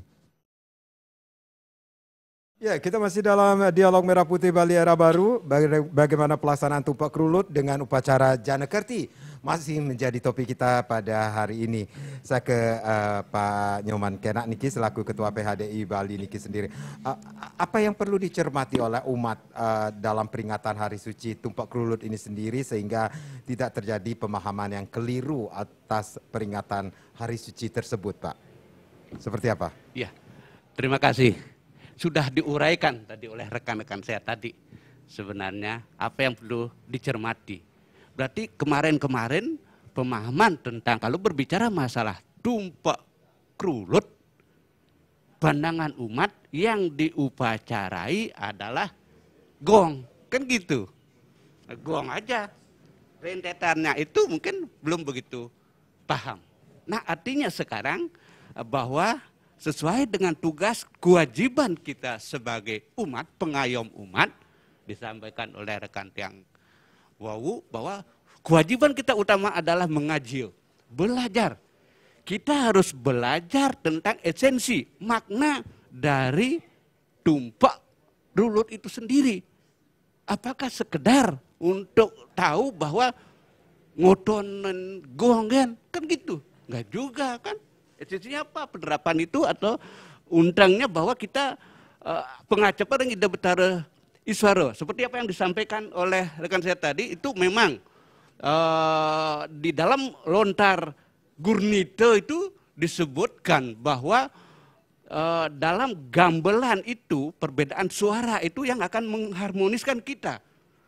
Ya, kita masih dalam dialog Merah Putih Bali Era Baru, bagaimana pelaksanaan tumpak Krulut dengan upacara Janekerti masih menjadi topik kita pada hari ini. Saya ke uh, Pak Nyoman Kenak Niki selaku Ketua PHDI Bali Niki sendiri. Uh, apa yang perlu dicermati oleh umat uh, dalam peringatan Hari Suci Tumpak Krulut ini sendiri sehingga tidak terjadi pemahaman yang keliru atas peringatan Hari Suci tersebut Pak? Seperti apa? Ya, terima kasih sudah diuraikan tadi oleh rekan-rekan saya tadi sebenarnya apa yang perlu dicermati. Berarti kemarin-kemarin pemahaman tentang kalau berbicara masalah tumpak krulut pandangan umat yang diupacarai adalah gong. Kan gitu. Gong aja. Rentetannya itu mungkin belum begitu paham. Nah artinya sekarang eh, bahwa sesuai dengan tugas kewajiban kita sebagai umat, pengayom umat, disampaikan oleh rekan tiang wawu bahwa kewajiban kita utama adalah mengaji, belajar. Kita harus belajar tentang esensi, makna dari tumpak rulut itu sendiri. Apakah sekedar untuk tahu bahwa ngotonen gonggen kan gitu? Enggak juga kan? Esensinya apa? Penerapan itu atau undangnya bahwa kita uh, eh, pengacapan yang tidak betara iswaro. Seperti apa yang disampaikan oleh rekan saya tadi, itu memang eh, di dalam lontar gurnito itu disebutkan bahwa eh, dalam gambelan itu perbedaan suara itu yang akan mengharmoniskan kita.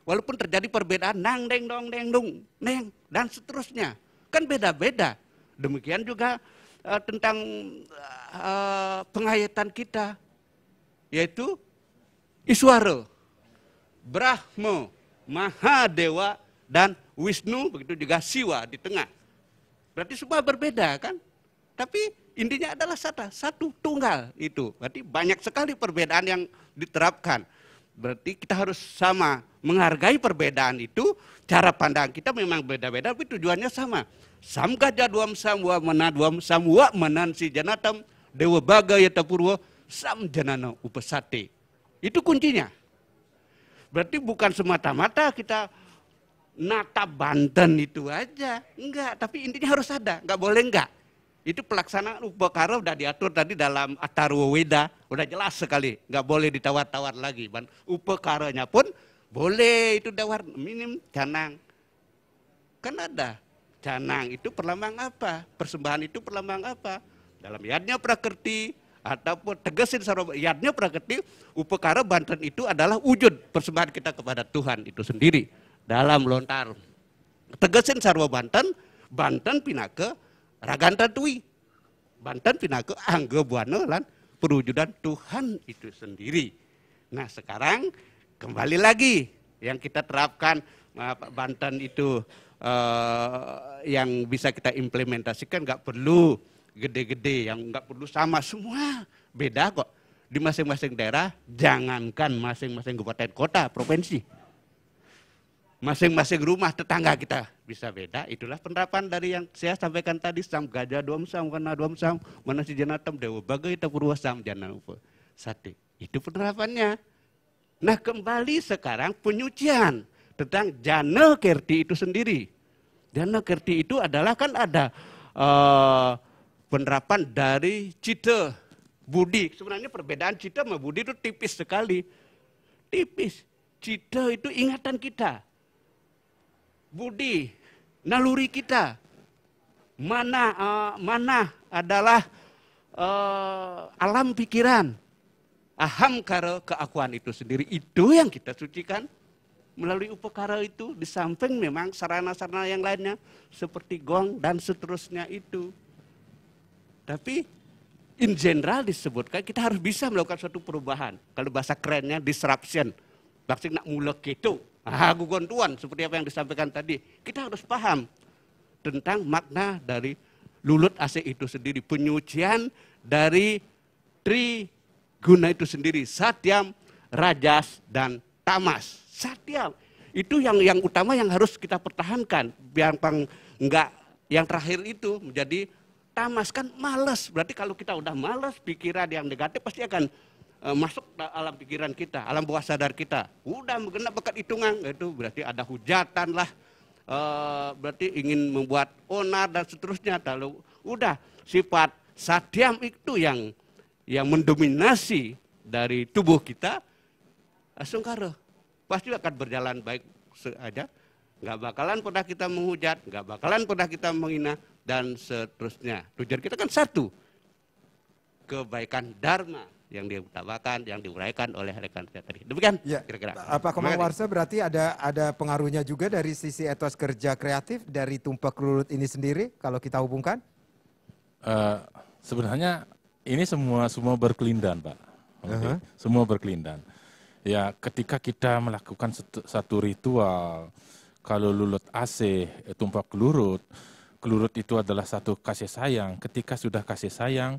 Walaupun terjadi perbedaan nang deng dong deng dong neng dan seterusnya. Kan beda-beda. Demikian juga Eh, tentang uh, penghayatan kita, yaitu Iswara, Brahma, Mahadewa, dan Wisnu, begitu juga Siwa di tengah. Berarti semua berbeda kan? Tapi intinya adalah satu, satu tunggal itu. Berarti banyak sekali perbedaan yang diterapkan. Berarti kita harus sama, menghargai perbedaan itu, cara pandang kita memang beda-beda, tapi tujuannya sama. Samka jaduam samwa menaduam samwa menansi janatam dewa baga purwo sam janana upasate. Itu kuncinya. Berarti bukan semata-mata kita nata Banten itu aja. Enggak, tapi intinya harus ada. Enggak boleh enggak. Itu pelaksanaan upacara uh, sudah diatur tadi dalam Atarwa Weda, udah jelas sekali, nggak boleh ditawar-tawar lagi. ban upacaranya uh, pun boleh itu dawar minim canang. Kan ada canang itu perlambang apa? Persembahan itu perlambang apa? Dalam yadnya prakerti ataupun tegesin sarwa yadnya prakerti upacara uh, Banten itu adalah wujud persembahan kita kepada Tuhan itu sendiri dalam lontar. Tegesin sarwa Banten, Banten pinake Raganta tui. Banten pinaku angge buana lan perwujudan Tuhan itu sendiri. Nah sekarang kembali lagi yang kita terapkan eh, Banten itu eh, yang bisa kita implementasikan nggak perlu gede-gede yang nggak perlu sama semua beda kok di masing-masing daerah jangankan masing-masing kabupaten kota provinsi masing-masing rumah tetangga kita bisa beda, itulah penerapan dari yang saya sampaikan tadi sam gajah dua sam karena dua sam mana si janatam dewa bagai purwa sam jana upa sate. Itu penerapannya. Nah kembali sekarang penyucian tentang jana kerti itu sendiri. Jana kerti itu adalah kan ada uh, penerapan dari cita budi. Sebenarnya perbedaan cita sama budi itu tipis sekali. Tipis. Cita itu ingatan kita. Budi naluri kita. Mana uh, mana adalah uh, alam pikiran. Aham karo keakuan itu sendiri itu yang kita sucikan melalui upekara itu di samping memang sarana-sarana yang lainnya seperti gong dan seterusnya itu. Tapi in general disebutkan kita harus bisa melakukan suatu perubahan. Kalau bahasa kerennya disruption. Maksudnya nak mulek itu. Ah, gugontuan seperti apa yang disampaikan tadi. Kita harus paham tentang makna dari lulut AC itu sendiri, penyucian dari tri guna itu sendiri, satyam, rajas dan tamas. Satyam itu yang yang utama yang harus kita pertahankan biar pang, enggak yang terakhir itu menjadi tamas kan malas. Berarti kalau kita udah malas pikiran yang negatif pasti akan Eh, masuk alam pikiran kita, alam bawah sadar kita. Udah menggenap bekat hitungan, itu berarti ada hujatan lah, uh, berarti ingin membuat onar dan seterusnya. Lalu udah sifat sadiam itu yang yang mendominasi dari tubuh kita, eh, sungkara. Pasti akan berjalan baik saja. Nggak bakalan pernah kita menghujat, nggak bakalan pernah kita menghina, dan seterusnya. Tujuan kita kan satu, kebaikan Dharma yang diutamakan, yang diuraikan oleh rekan-rekan tadi. Demikian ya. kira-kira. Pak Komang Warsa berarti ada ada pengaruhnya juga dari sisi etos kerja kreatif dari tumpak lulut ini sendiri kalau kita hubungkan? Uh, sebenarnya ini semua semua berkelindan, Pak. Okay. Uh -huh. Semua berkelindan. Ya, ketika kita melakukan satu, satu ritual, kalau lulut AC, eh, tumpak lurut, kelurut itu adalah satu kasih sayang. Ketika sudah kasih sayang,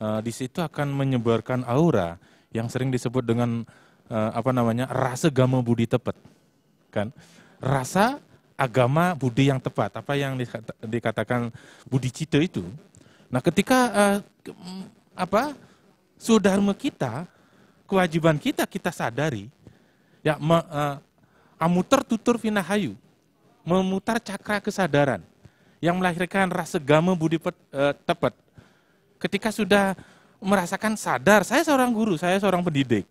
Eh, di situ akan menyebarkan aura yang sering disebut dengan uh, apa namanya rasa agama budi tepat kan rasa agama budi yang tepat apa yang dikatakan budi cita itu nah ketika uh, apa sudharma kita kewajiban kita kita sadari ya me, uh, amuter tutur finahayu memutar cakra kesadaran yang melahirkan rasa agama budi uh, tepat ketika sudah merasakan sadar, saya seorang guru, saya seorang pendidik.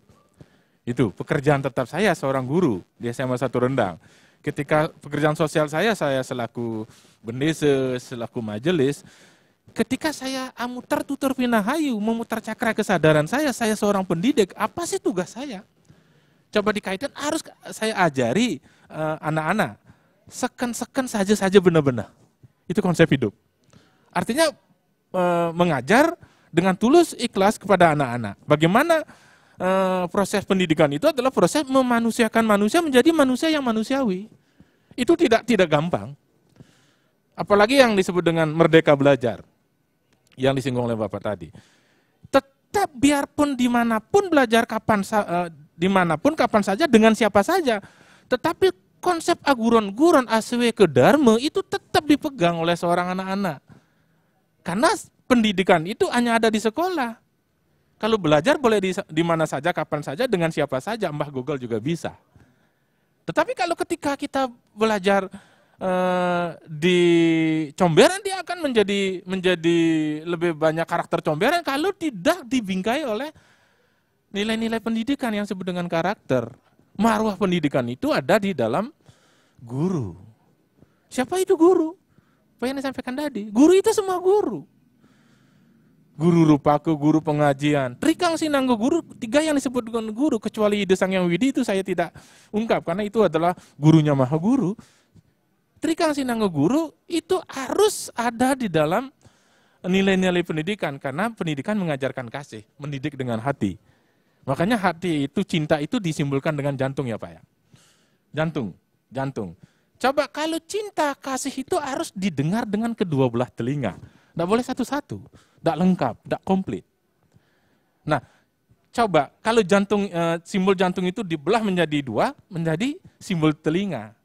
Itu pekerjaan tetap saya seorang guru di SMA Satu Rendang. Ketika pekerjaan sosial saya, saya selaku bendese, selaku majelis, ketika saya amutar tutur hayu memutar cakra kesadaran saya, saya seorang pendidik, apa sih tugas saya? Coba dikaitkan, harus saya ajari anak eh, anak-anak, sekan-sekan saja-saja benar-benar. Itu konsep hidup. Artinya Eh, mengajar dengan tulus ikhlas kepada anak-anak. Bagaimana eh, proses pendidikan itu adalah proses memanusiakan manusia menjadi manusia yang manusiawi. Itu tidak tidak gampang. Apalagi yang disebut dengan merdeka belajar yang disinggung oleh Bapak tadi. Tetap biarpun dimanapun belajar kapan e, dimanapun kapan saja dengan siapa saja, tetapi konsep aguron-guron aswe ke dharma itu tetap dipegang oleh seorang anak-anak karena pendidikan itu hanya ada di sekolah. Kalau belajar boleh di, di mana saja, kapan saja, dengan siapa saja, Mbah Google juga bisa. Tetapi kalau ketika kita belajar uh, di comberan, dia akan menjadi menjadi lebih banyak karakter comberan kalau tidak dibingkai oleh nilai-nilai pendidikan yang disebut dengan karakter. Marwah pendidikan itu ada di dalam guru. Siapa itu guru? apa yang disampaikan tadi. Guru itu semua guru. Guru rupaku, guru pengajian. Trikang sinanggo guru, tiga yang disebut dengan guru, kecuali Sang Yang Widi itu saya tidak ungkap, karena itu adalah gurunya maha guru. Trikang sinanggo guru itu harus ada di dalam nilai-nilai pendidikan, karena pendidikan mengajarkan kasih, mendidik dengan hati. Makanya hati itu, cinta itu disimbolkan dengan jantung ya Pak ya. Jantung, jantung. Coba kalau cinta kasih itu harus didengar dengan kedua belah telinga. Tidak boleh satu-satu, tidak lengkap, tidak komplit. Nah, coba kalau jantung e, simbol jantung itu dibelah menjadi dua, menjadi simbol telinga.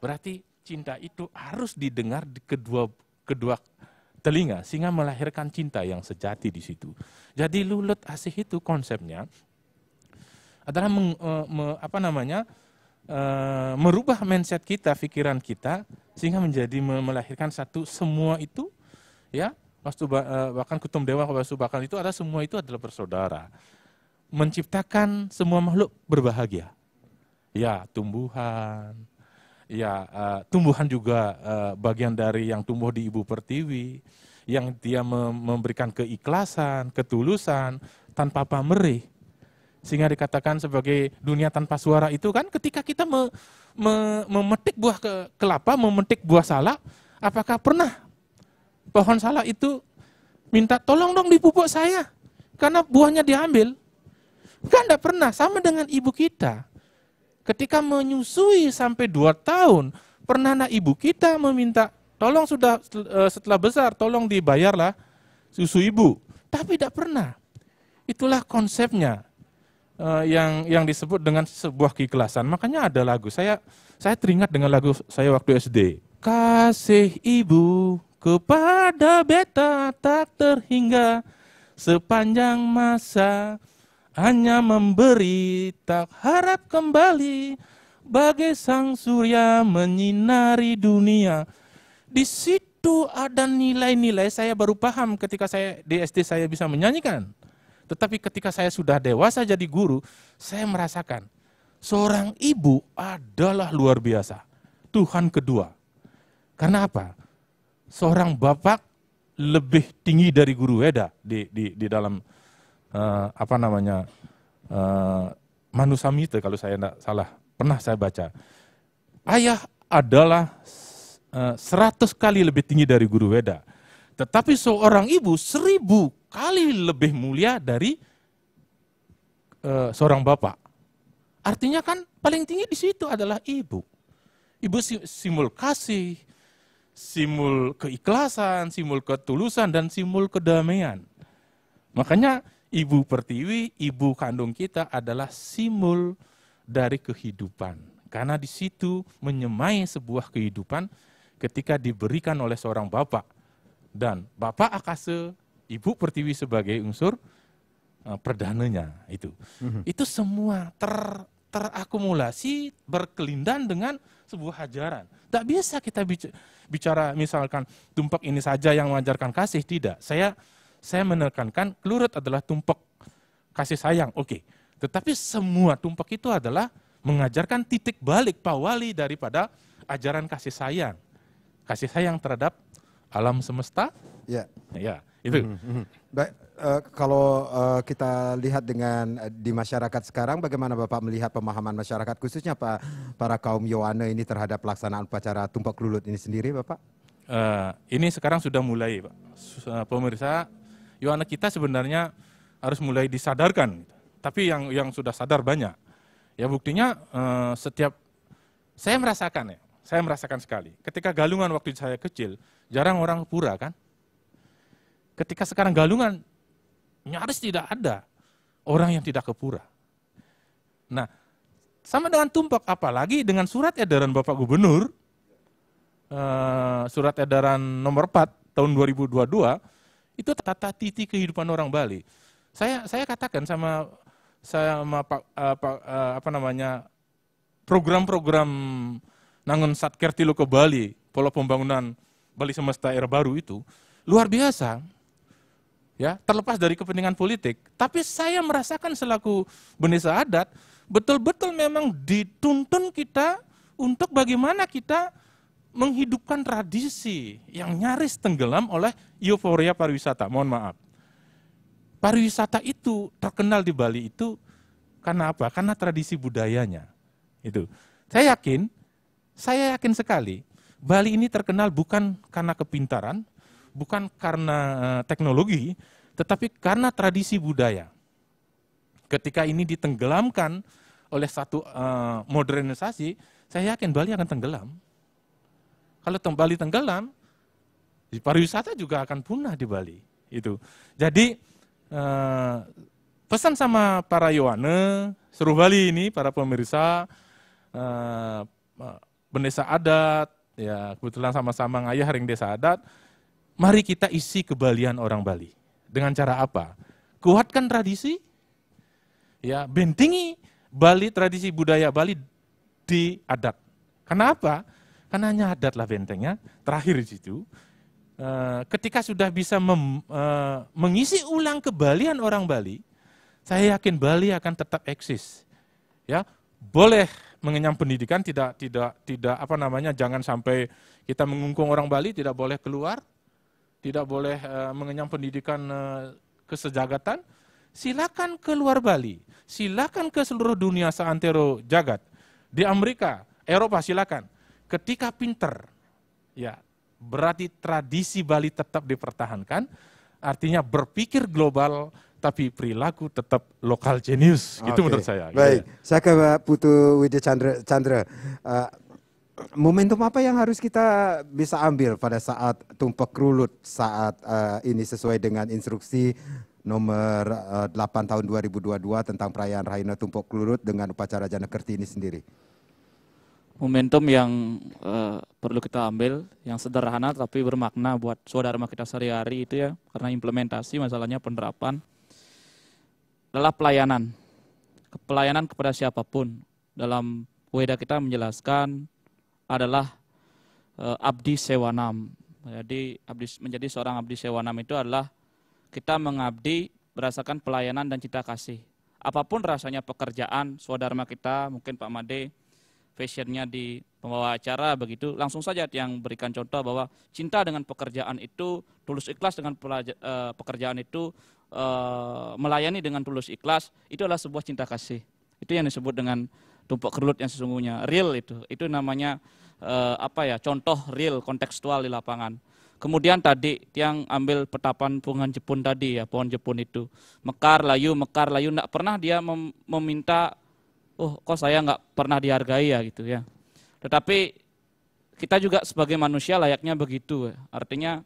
Berarti cinta itu harus didengar di kedua kedua telinga sehingga melahirkan cinta yang sejati di situ. Jadi lulut asih itu konsepnya adalah meng, e, me, apa namanya? e, merubah mindset kita, pikiran kita sehingga menjadi melahirkan satu semua itu ya pastu eh, bahkan kutum dewa bahkan itu adalah semua itu adalah bersaudara. Menciptakan semua makhluk berbahagia. Ya, tumbuhan. Ya, uh, tumbuhan juga uh, bagian dari yang tumbuh di ibu pertiwi yang dia memberikan keikhlasan, ketulusan tanpa pamrih sehingga dikatakan sebagai dunia tanpa suara itu kan ketika kita me, me, memetik buah ke, kelapa, memetik buah salak, apakah pernah pohon salak itu minta tolong dong dipupuk saya karena buahnya diambil? Kan tidak pernah, sama dengan ibu kita. Ketika menyusui sampai dua tahun, pernah anak ibu kita meminta, tolong sudah eh, setelah besar, tolong dibayarlah susu ibu. Tapi tidak pernah. Itulah konsepnya uh, yang yang disebut dengan sebuah keikhlasan. Makanya ada lagu. Saya saya teringat dengan lagu saya waktu SD. Kasih ibu kepada beta tak terhingga sepanjang masa hanya memberi tak harap kembali bagai sang surya menyinari dunia. Di situ ada nilai-nilai saya baru paham ketika saya di SD saya bisa menyanyikan. Tetapi ketika saya sudah dewasa jadi guru, saya merasakan seorang ibu adalah luar biasa. Tuhan kedua. Karena apa? Seorang bapak lebih tinggi dari guru Weda di, di, di dalam uh, apa namanya uh, eh, manusamite kalau saya tidak salah pernah saya baca. Ayah adalah uh, kali lebih tinggi dari guru Weda. Tetapi seorang ibu seribu kali lebih mulia dari uh, seorang bapak. Artinya kan paling tinggi di situ adalah ibu. Ibu simul kasih, simul keikhlasan, simul ketulusan, dan simul kedamaian. Makanya ibu pertiwi, ibu kandung kita adalah simbol dari kehidupan. Karena di situ menyemai sebuah kehidupan ketika diberikan oleh seorang bapak. Dan bapak akase Ibu Pertiwi sebagai unsur uh, perdananya itu. Mm-hmm. Itu semua ter terakumulasi berkelindan dengan sebuah hajaran. Tak bisa kita bicara misalkan tumpak ini saja yang mengajarkan kasih, tidak. Saya saya menekankan kelurut adalah tumpak kasih sayang. Oke. Okay. Tetapi semua tumpak itu adalah mengajarkan titik balik pawali daripada ajaran kasih sayang. Kasih sayang terhadap alam semesta. Ya. Yeah. Ya. Itu. Hmm, hmm, hmm. Baik, uh, kalau uh, kita lihat dengan uh, di masyarakat sekarang, bagaimana Bapak melihat pemahaman masyarakat khususnya Pak para kaum Yohana ini terhadap pelaksanaan upacara tumpak lulut ini sendiri, Bapak? Uh, ini sekarang sudah mulai, Pak. Pemirsa, Yohana kita sebenarnya harus mulai disadarkan. Tapi yang yang sudah sadar banyak. Ya buktinya uh, setiap saya merasakan ya, saya merasakan sekali. Ketika galungan waktu saya kecil, jarang orang pura kan. Ketika sekarang galungan, nyaris tidak ada orang yang tidak kepura. Nah, sama dengan tumpak, apalagi dengan surat edaran Bapak Gubernur, eh, surat edaran nomor 4 tahun 2022, itu tata titik kehidupan orang Bali. Saya saya katakan sama saya sama Pak, apa, eh, eh, apa namanya program-program Nangun Satker Tilo ke Bali, pola pembangunan Bali Semesta Era Baru itu luar biasa ya terlepas dari kepentingan politik. Tapi saya merasakan selaku benesa adat, betul-betul memang dituntun kita untuk bagaimana kita menghidupkan tradisi yang nyaris tenggelam oleh euforia pariwisata. Mohon maaf. Pariwisata itu terkenal di Bali itu karena apa? Karena tradisi budayanya. Itu. Saya yakin, saya yakin sekali, Bali ini terkenal bukan karena kepintaran, bukan karena eh, teknologi, tetapi karena tradisi budaya. Ketika ini ditenggelamkan oleh satu uh, modernisasi, saya yakin Bali akan tenggelam. Kalau Bali tenggelam, pariwisata juga akan punah di Bali. Itu. Jadi uh, pesan sama para Yohane, seru Bali ini, para pemirsa, uh, desa adat, ya kebetulan sama-sama ngayah ring desa adat, Mari kita isi kebalian orang Bali. Dengan cara apa? Kuatkan tradisi, ya bentingi Bali tradisi budaya Bali di adat. Kenapa? Karena hanya adatlah bentengnya. Terakhir di situ, eh, ketika sudah bisa mem, eh, mengisi ulang kebalian orang Bali, saya yakin Bali akan tetap eksis. Ya, boleh mengenyam pendidikan tidak tidak tidak apa namanya jangan sampai kita mengungkung orang Bali tidak boleh keluar tidak boleh eh, mengenyam pendidikan eh, kesejagatan, silakan keluar Bali, silakan ke seluruh dunia seantero jagat. Di Amerika, Eropa silakan. Ketika pinter, ya berarti tradisi Bali tetap dipertahankan, artinya berpikir global tapi perilaku tetap lokal jenius, Okay. Itu menurut saya. Baik, ya. saya ke Putu Widya Chandra. Chandra. Uh, momentum apa yang harus kita bisa ambil pada saat tumpak kerulut saat uh, ini sesuai dengan instruksi nomor uh, eh, 8 tahun 2022 tentang perayaan Raina Tumpuk Kerulut dengan upacara Jana Kerti ini sendiri? Momentum yang uh, perlu kita ambil, yang sederhana tapi bermakna buat saudara kita sehari-hari itu ya, karena implementasi masalahnya penerapan, adalah pelayanan. Pelayanan kepada siapapun. Dalam Weda kita menjelaskan adalah uh, abdi sewanam. Jadi abdi, menjadi seorang abdi sewanam itu adalah kita mengabdi berdasarkan pelayanan dan cita kasih. Apapun rasanya pekerjaan swadharma kita, mungkin Pak Made fashionnya di pembawa acara begitu, langsung saja yang berikan contoh bahwa cinta dengan pekerjaan itu, tulus ikhlas dengan eh, pekerjaan itu, eh, melayani dengan tulus ikhlas, itu adalah sebuah cinta kasih. Itu yang disebut dengan tumpuk kerut yang sesungguhnya real itu itu namanya eh, apa ya contoh real kontekstual di lapangan kemudian tadi yang ambil petapan pohon jepun tadi ya pohon jepun itu mekar layu mekar layu tidak pernah dia mem meminta oh kok saya nggak pernah dihargai ya gitu ya tetapi kita juga sebagai manusia layaknya begitu artinya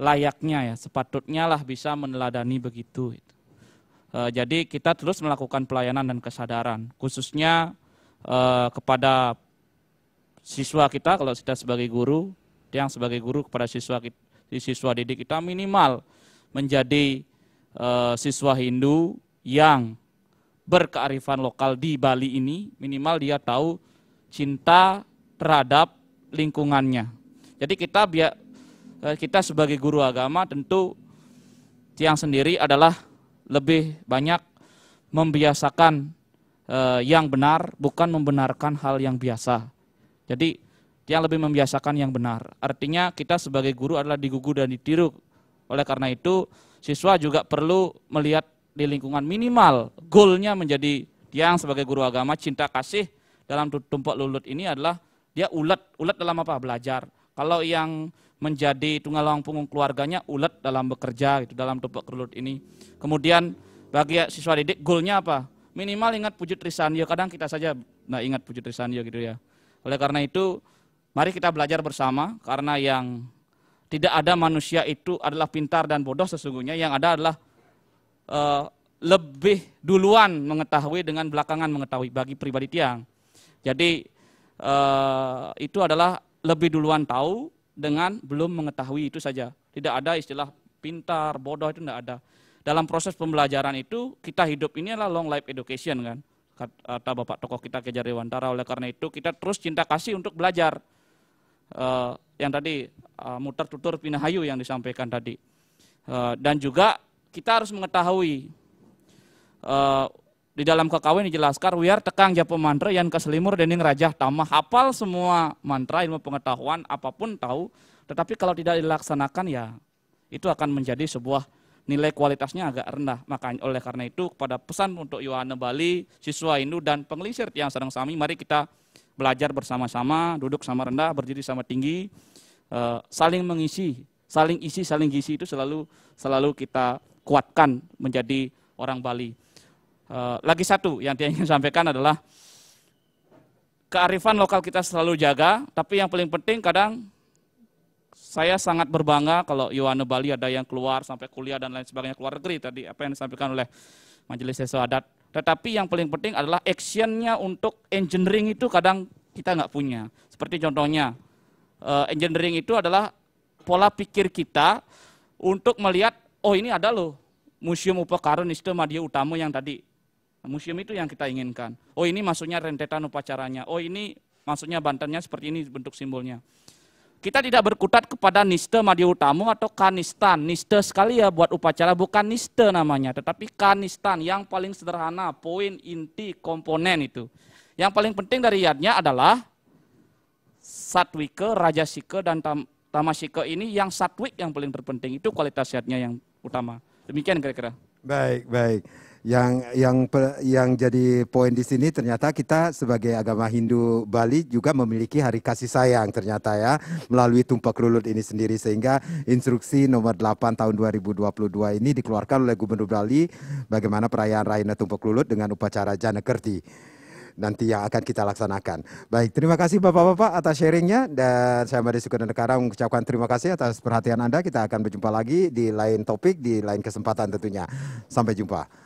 layaknya ya sepatutnya lah bisa meneladani begitu itu Eh, jadi kita terus melakukan pelayanan dan kesadaran, khususnya eh, kepada siswa kita kalau kita sebagai guru, yang sebagai guru kepada siswa siswa didik kita minimal menjadi eh, siswa Hindu yang berkearifan lokal di Bali ini, minimal dia tahu cinta terhadap lingkungannya. Jadi kita biar kita sebagai guru agama tentu tiang sendiri adalah lebih banyak membiasakan uh, yang benar, bukan membenarkan hal yang biasa. Jadi dia lebih membiasakan yang benar. Artinya kita sebagai guru adalah digugu dan ditiru. Oleh karena itu siswa juga perlu melihat di lingkungan minimal goalnya menjadi yang sebagai guru agama cinta kasih dalam tumpuk lulut ini adalah dia ulet ulet dalam apa belajar. Kalau yang menjadi tunggalang punggung keluarganya ulet dalam bekerja itu dalam tumpuk kerulut ini. Kemudian bagi siswa didik goalnya apa? Minimal ingat puji Trisandio. Ya kadang kita saja nah ingat puji Trisandio ya gitu ya. Oleh karena itu mari kita belajar bersama karena yang tidak ada manusia itu adalah pintar dan bodoh sesungguhnya yang ada adalah uh, lebih duluan mengetahui dengan belakangan mengetahui bagi pribadi tiang. Jadi uh, itu adalah lebih duluan tahu dengan belum mengetahui itu saja. Tidak ada istilah pintar, bodoh itu tidak ada. Dalam proses pembelajaran itu kita hidup ini adalah long life education kan. Kata Bapak tokoh kita Kejar Dewantara oleh karena itu kita terus cinta kasih untuk belajar. Uh, yang tadi uh, muter tutur pinahayu yang disampaikan tadi. Uh, dan juga kita harus mengetahui uh, di dalam kekawin dijelaskan wiar tekang japa mantra yang keselimur dening rajah tamah hafal semua mantra ilmu pengetahuan apapun tahu tetapi kalau tidak dilaksanakan ya itu akan menjadi sebuah nilai kualitasnya agak rendah makanya oleh karena itu kepada pesan untuk Yohana Bali siswa Hindu dan pengelisir yang sedang sami mari kita belajar bersama-sama duduk sama rendah berdiri sama tinggi eh, saling mengisi saling isi saling gisi itu selalu selalu kita kuatkan menjadi orang Bali Eh, lagi satu yang dia ingin sampaikan adalah kearifan lokal kita selalu jaga, tapi yang paling penting kadang saya sangat berbangga kalau Yohana Bali ada yang keluar sampai kuliah dan lain sebagainya keluar negeri tadi apa yang disampaikan oleh Majelis Seso Adat. Tetapi yang paling penting adalah actionnya untuk engineering itu kadang kita nggak punya. Seperti contohnya, eh, engineering itu adalah pola pikir kita untuk melihat, oh ini ada loh, Museum Upakarya Nisto Madia Utama yang tadi. Museum itu yang kita inginkan. Oh ini maksudnya rentetan upacaranya. Oh ini maksudnya bantannya seperti ini bentuk simbolnya. Kita tidak berkutat kepada niste utama atau kanistan. Niste sekali ya buat upacara, bukan niste namanya. Tetapi kanistan yang paling sederhana, poin inti komponen itu. Yang paling penting dari yadnya adalah satwika, rajasika, dan tam tamasike ini yang satwik yang paling terpenting. Itu kualitas yadnya yang utama. Demikian kira-kira. Baik, baik yang yang yang jadi poin di sini ternyata kita sebagai agama Hindu Bali juga memiliki hari kasih sayang ternyata ya melalui tumpak rulut ini sendiri sehingga instruksi nomor 8 tahun 2022 ini dikeluarkan oleh Gubernur Bali bagaimana perayaan Raina Tumpak Lulut dengan upacara Jana nanti yang akan kita laksanakan. Baik, terima kasih Bapak-Bapak atas sharingnya dan saya Madi Sukanegara mengucapkan terima kasih atas perhatian Anda. Kita akan berjumpa lagi di lain topik, di lain kesempatan tentunya. Sampai jumpa.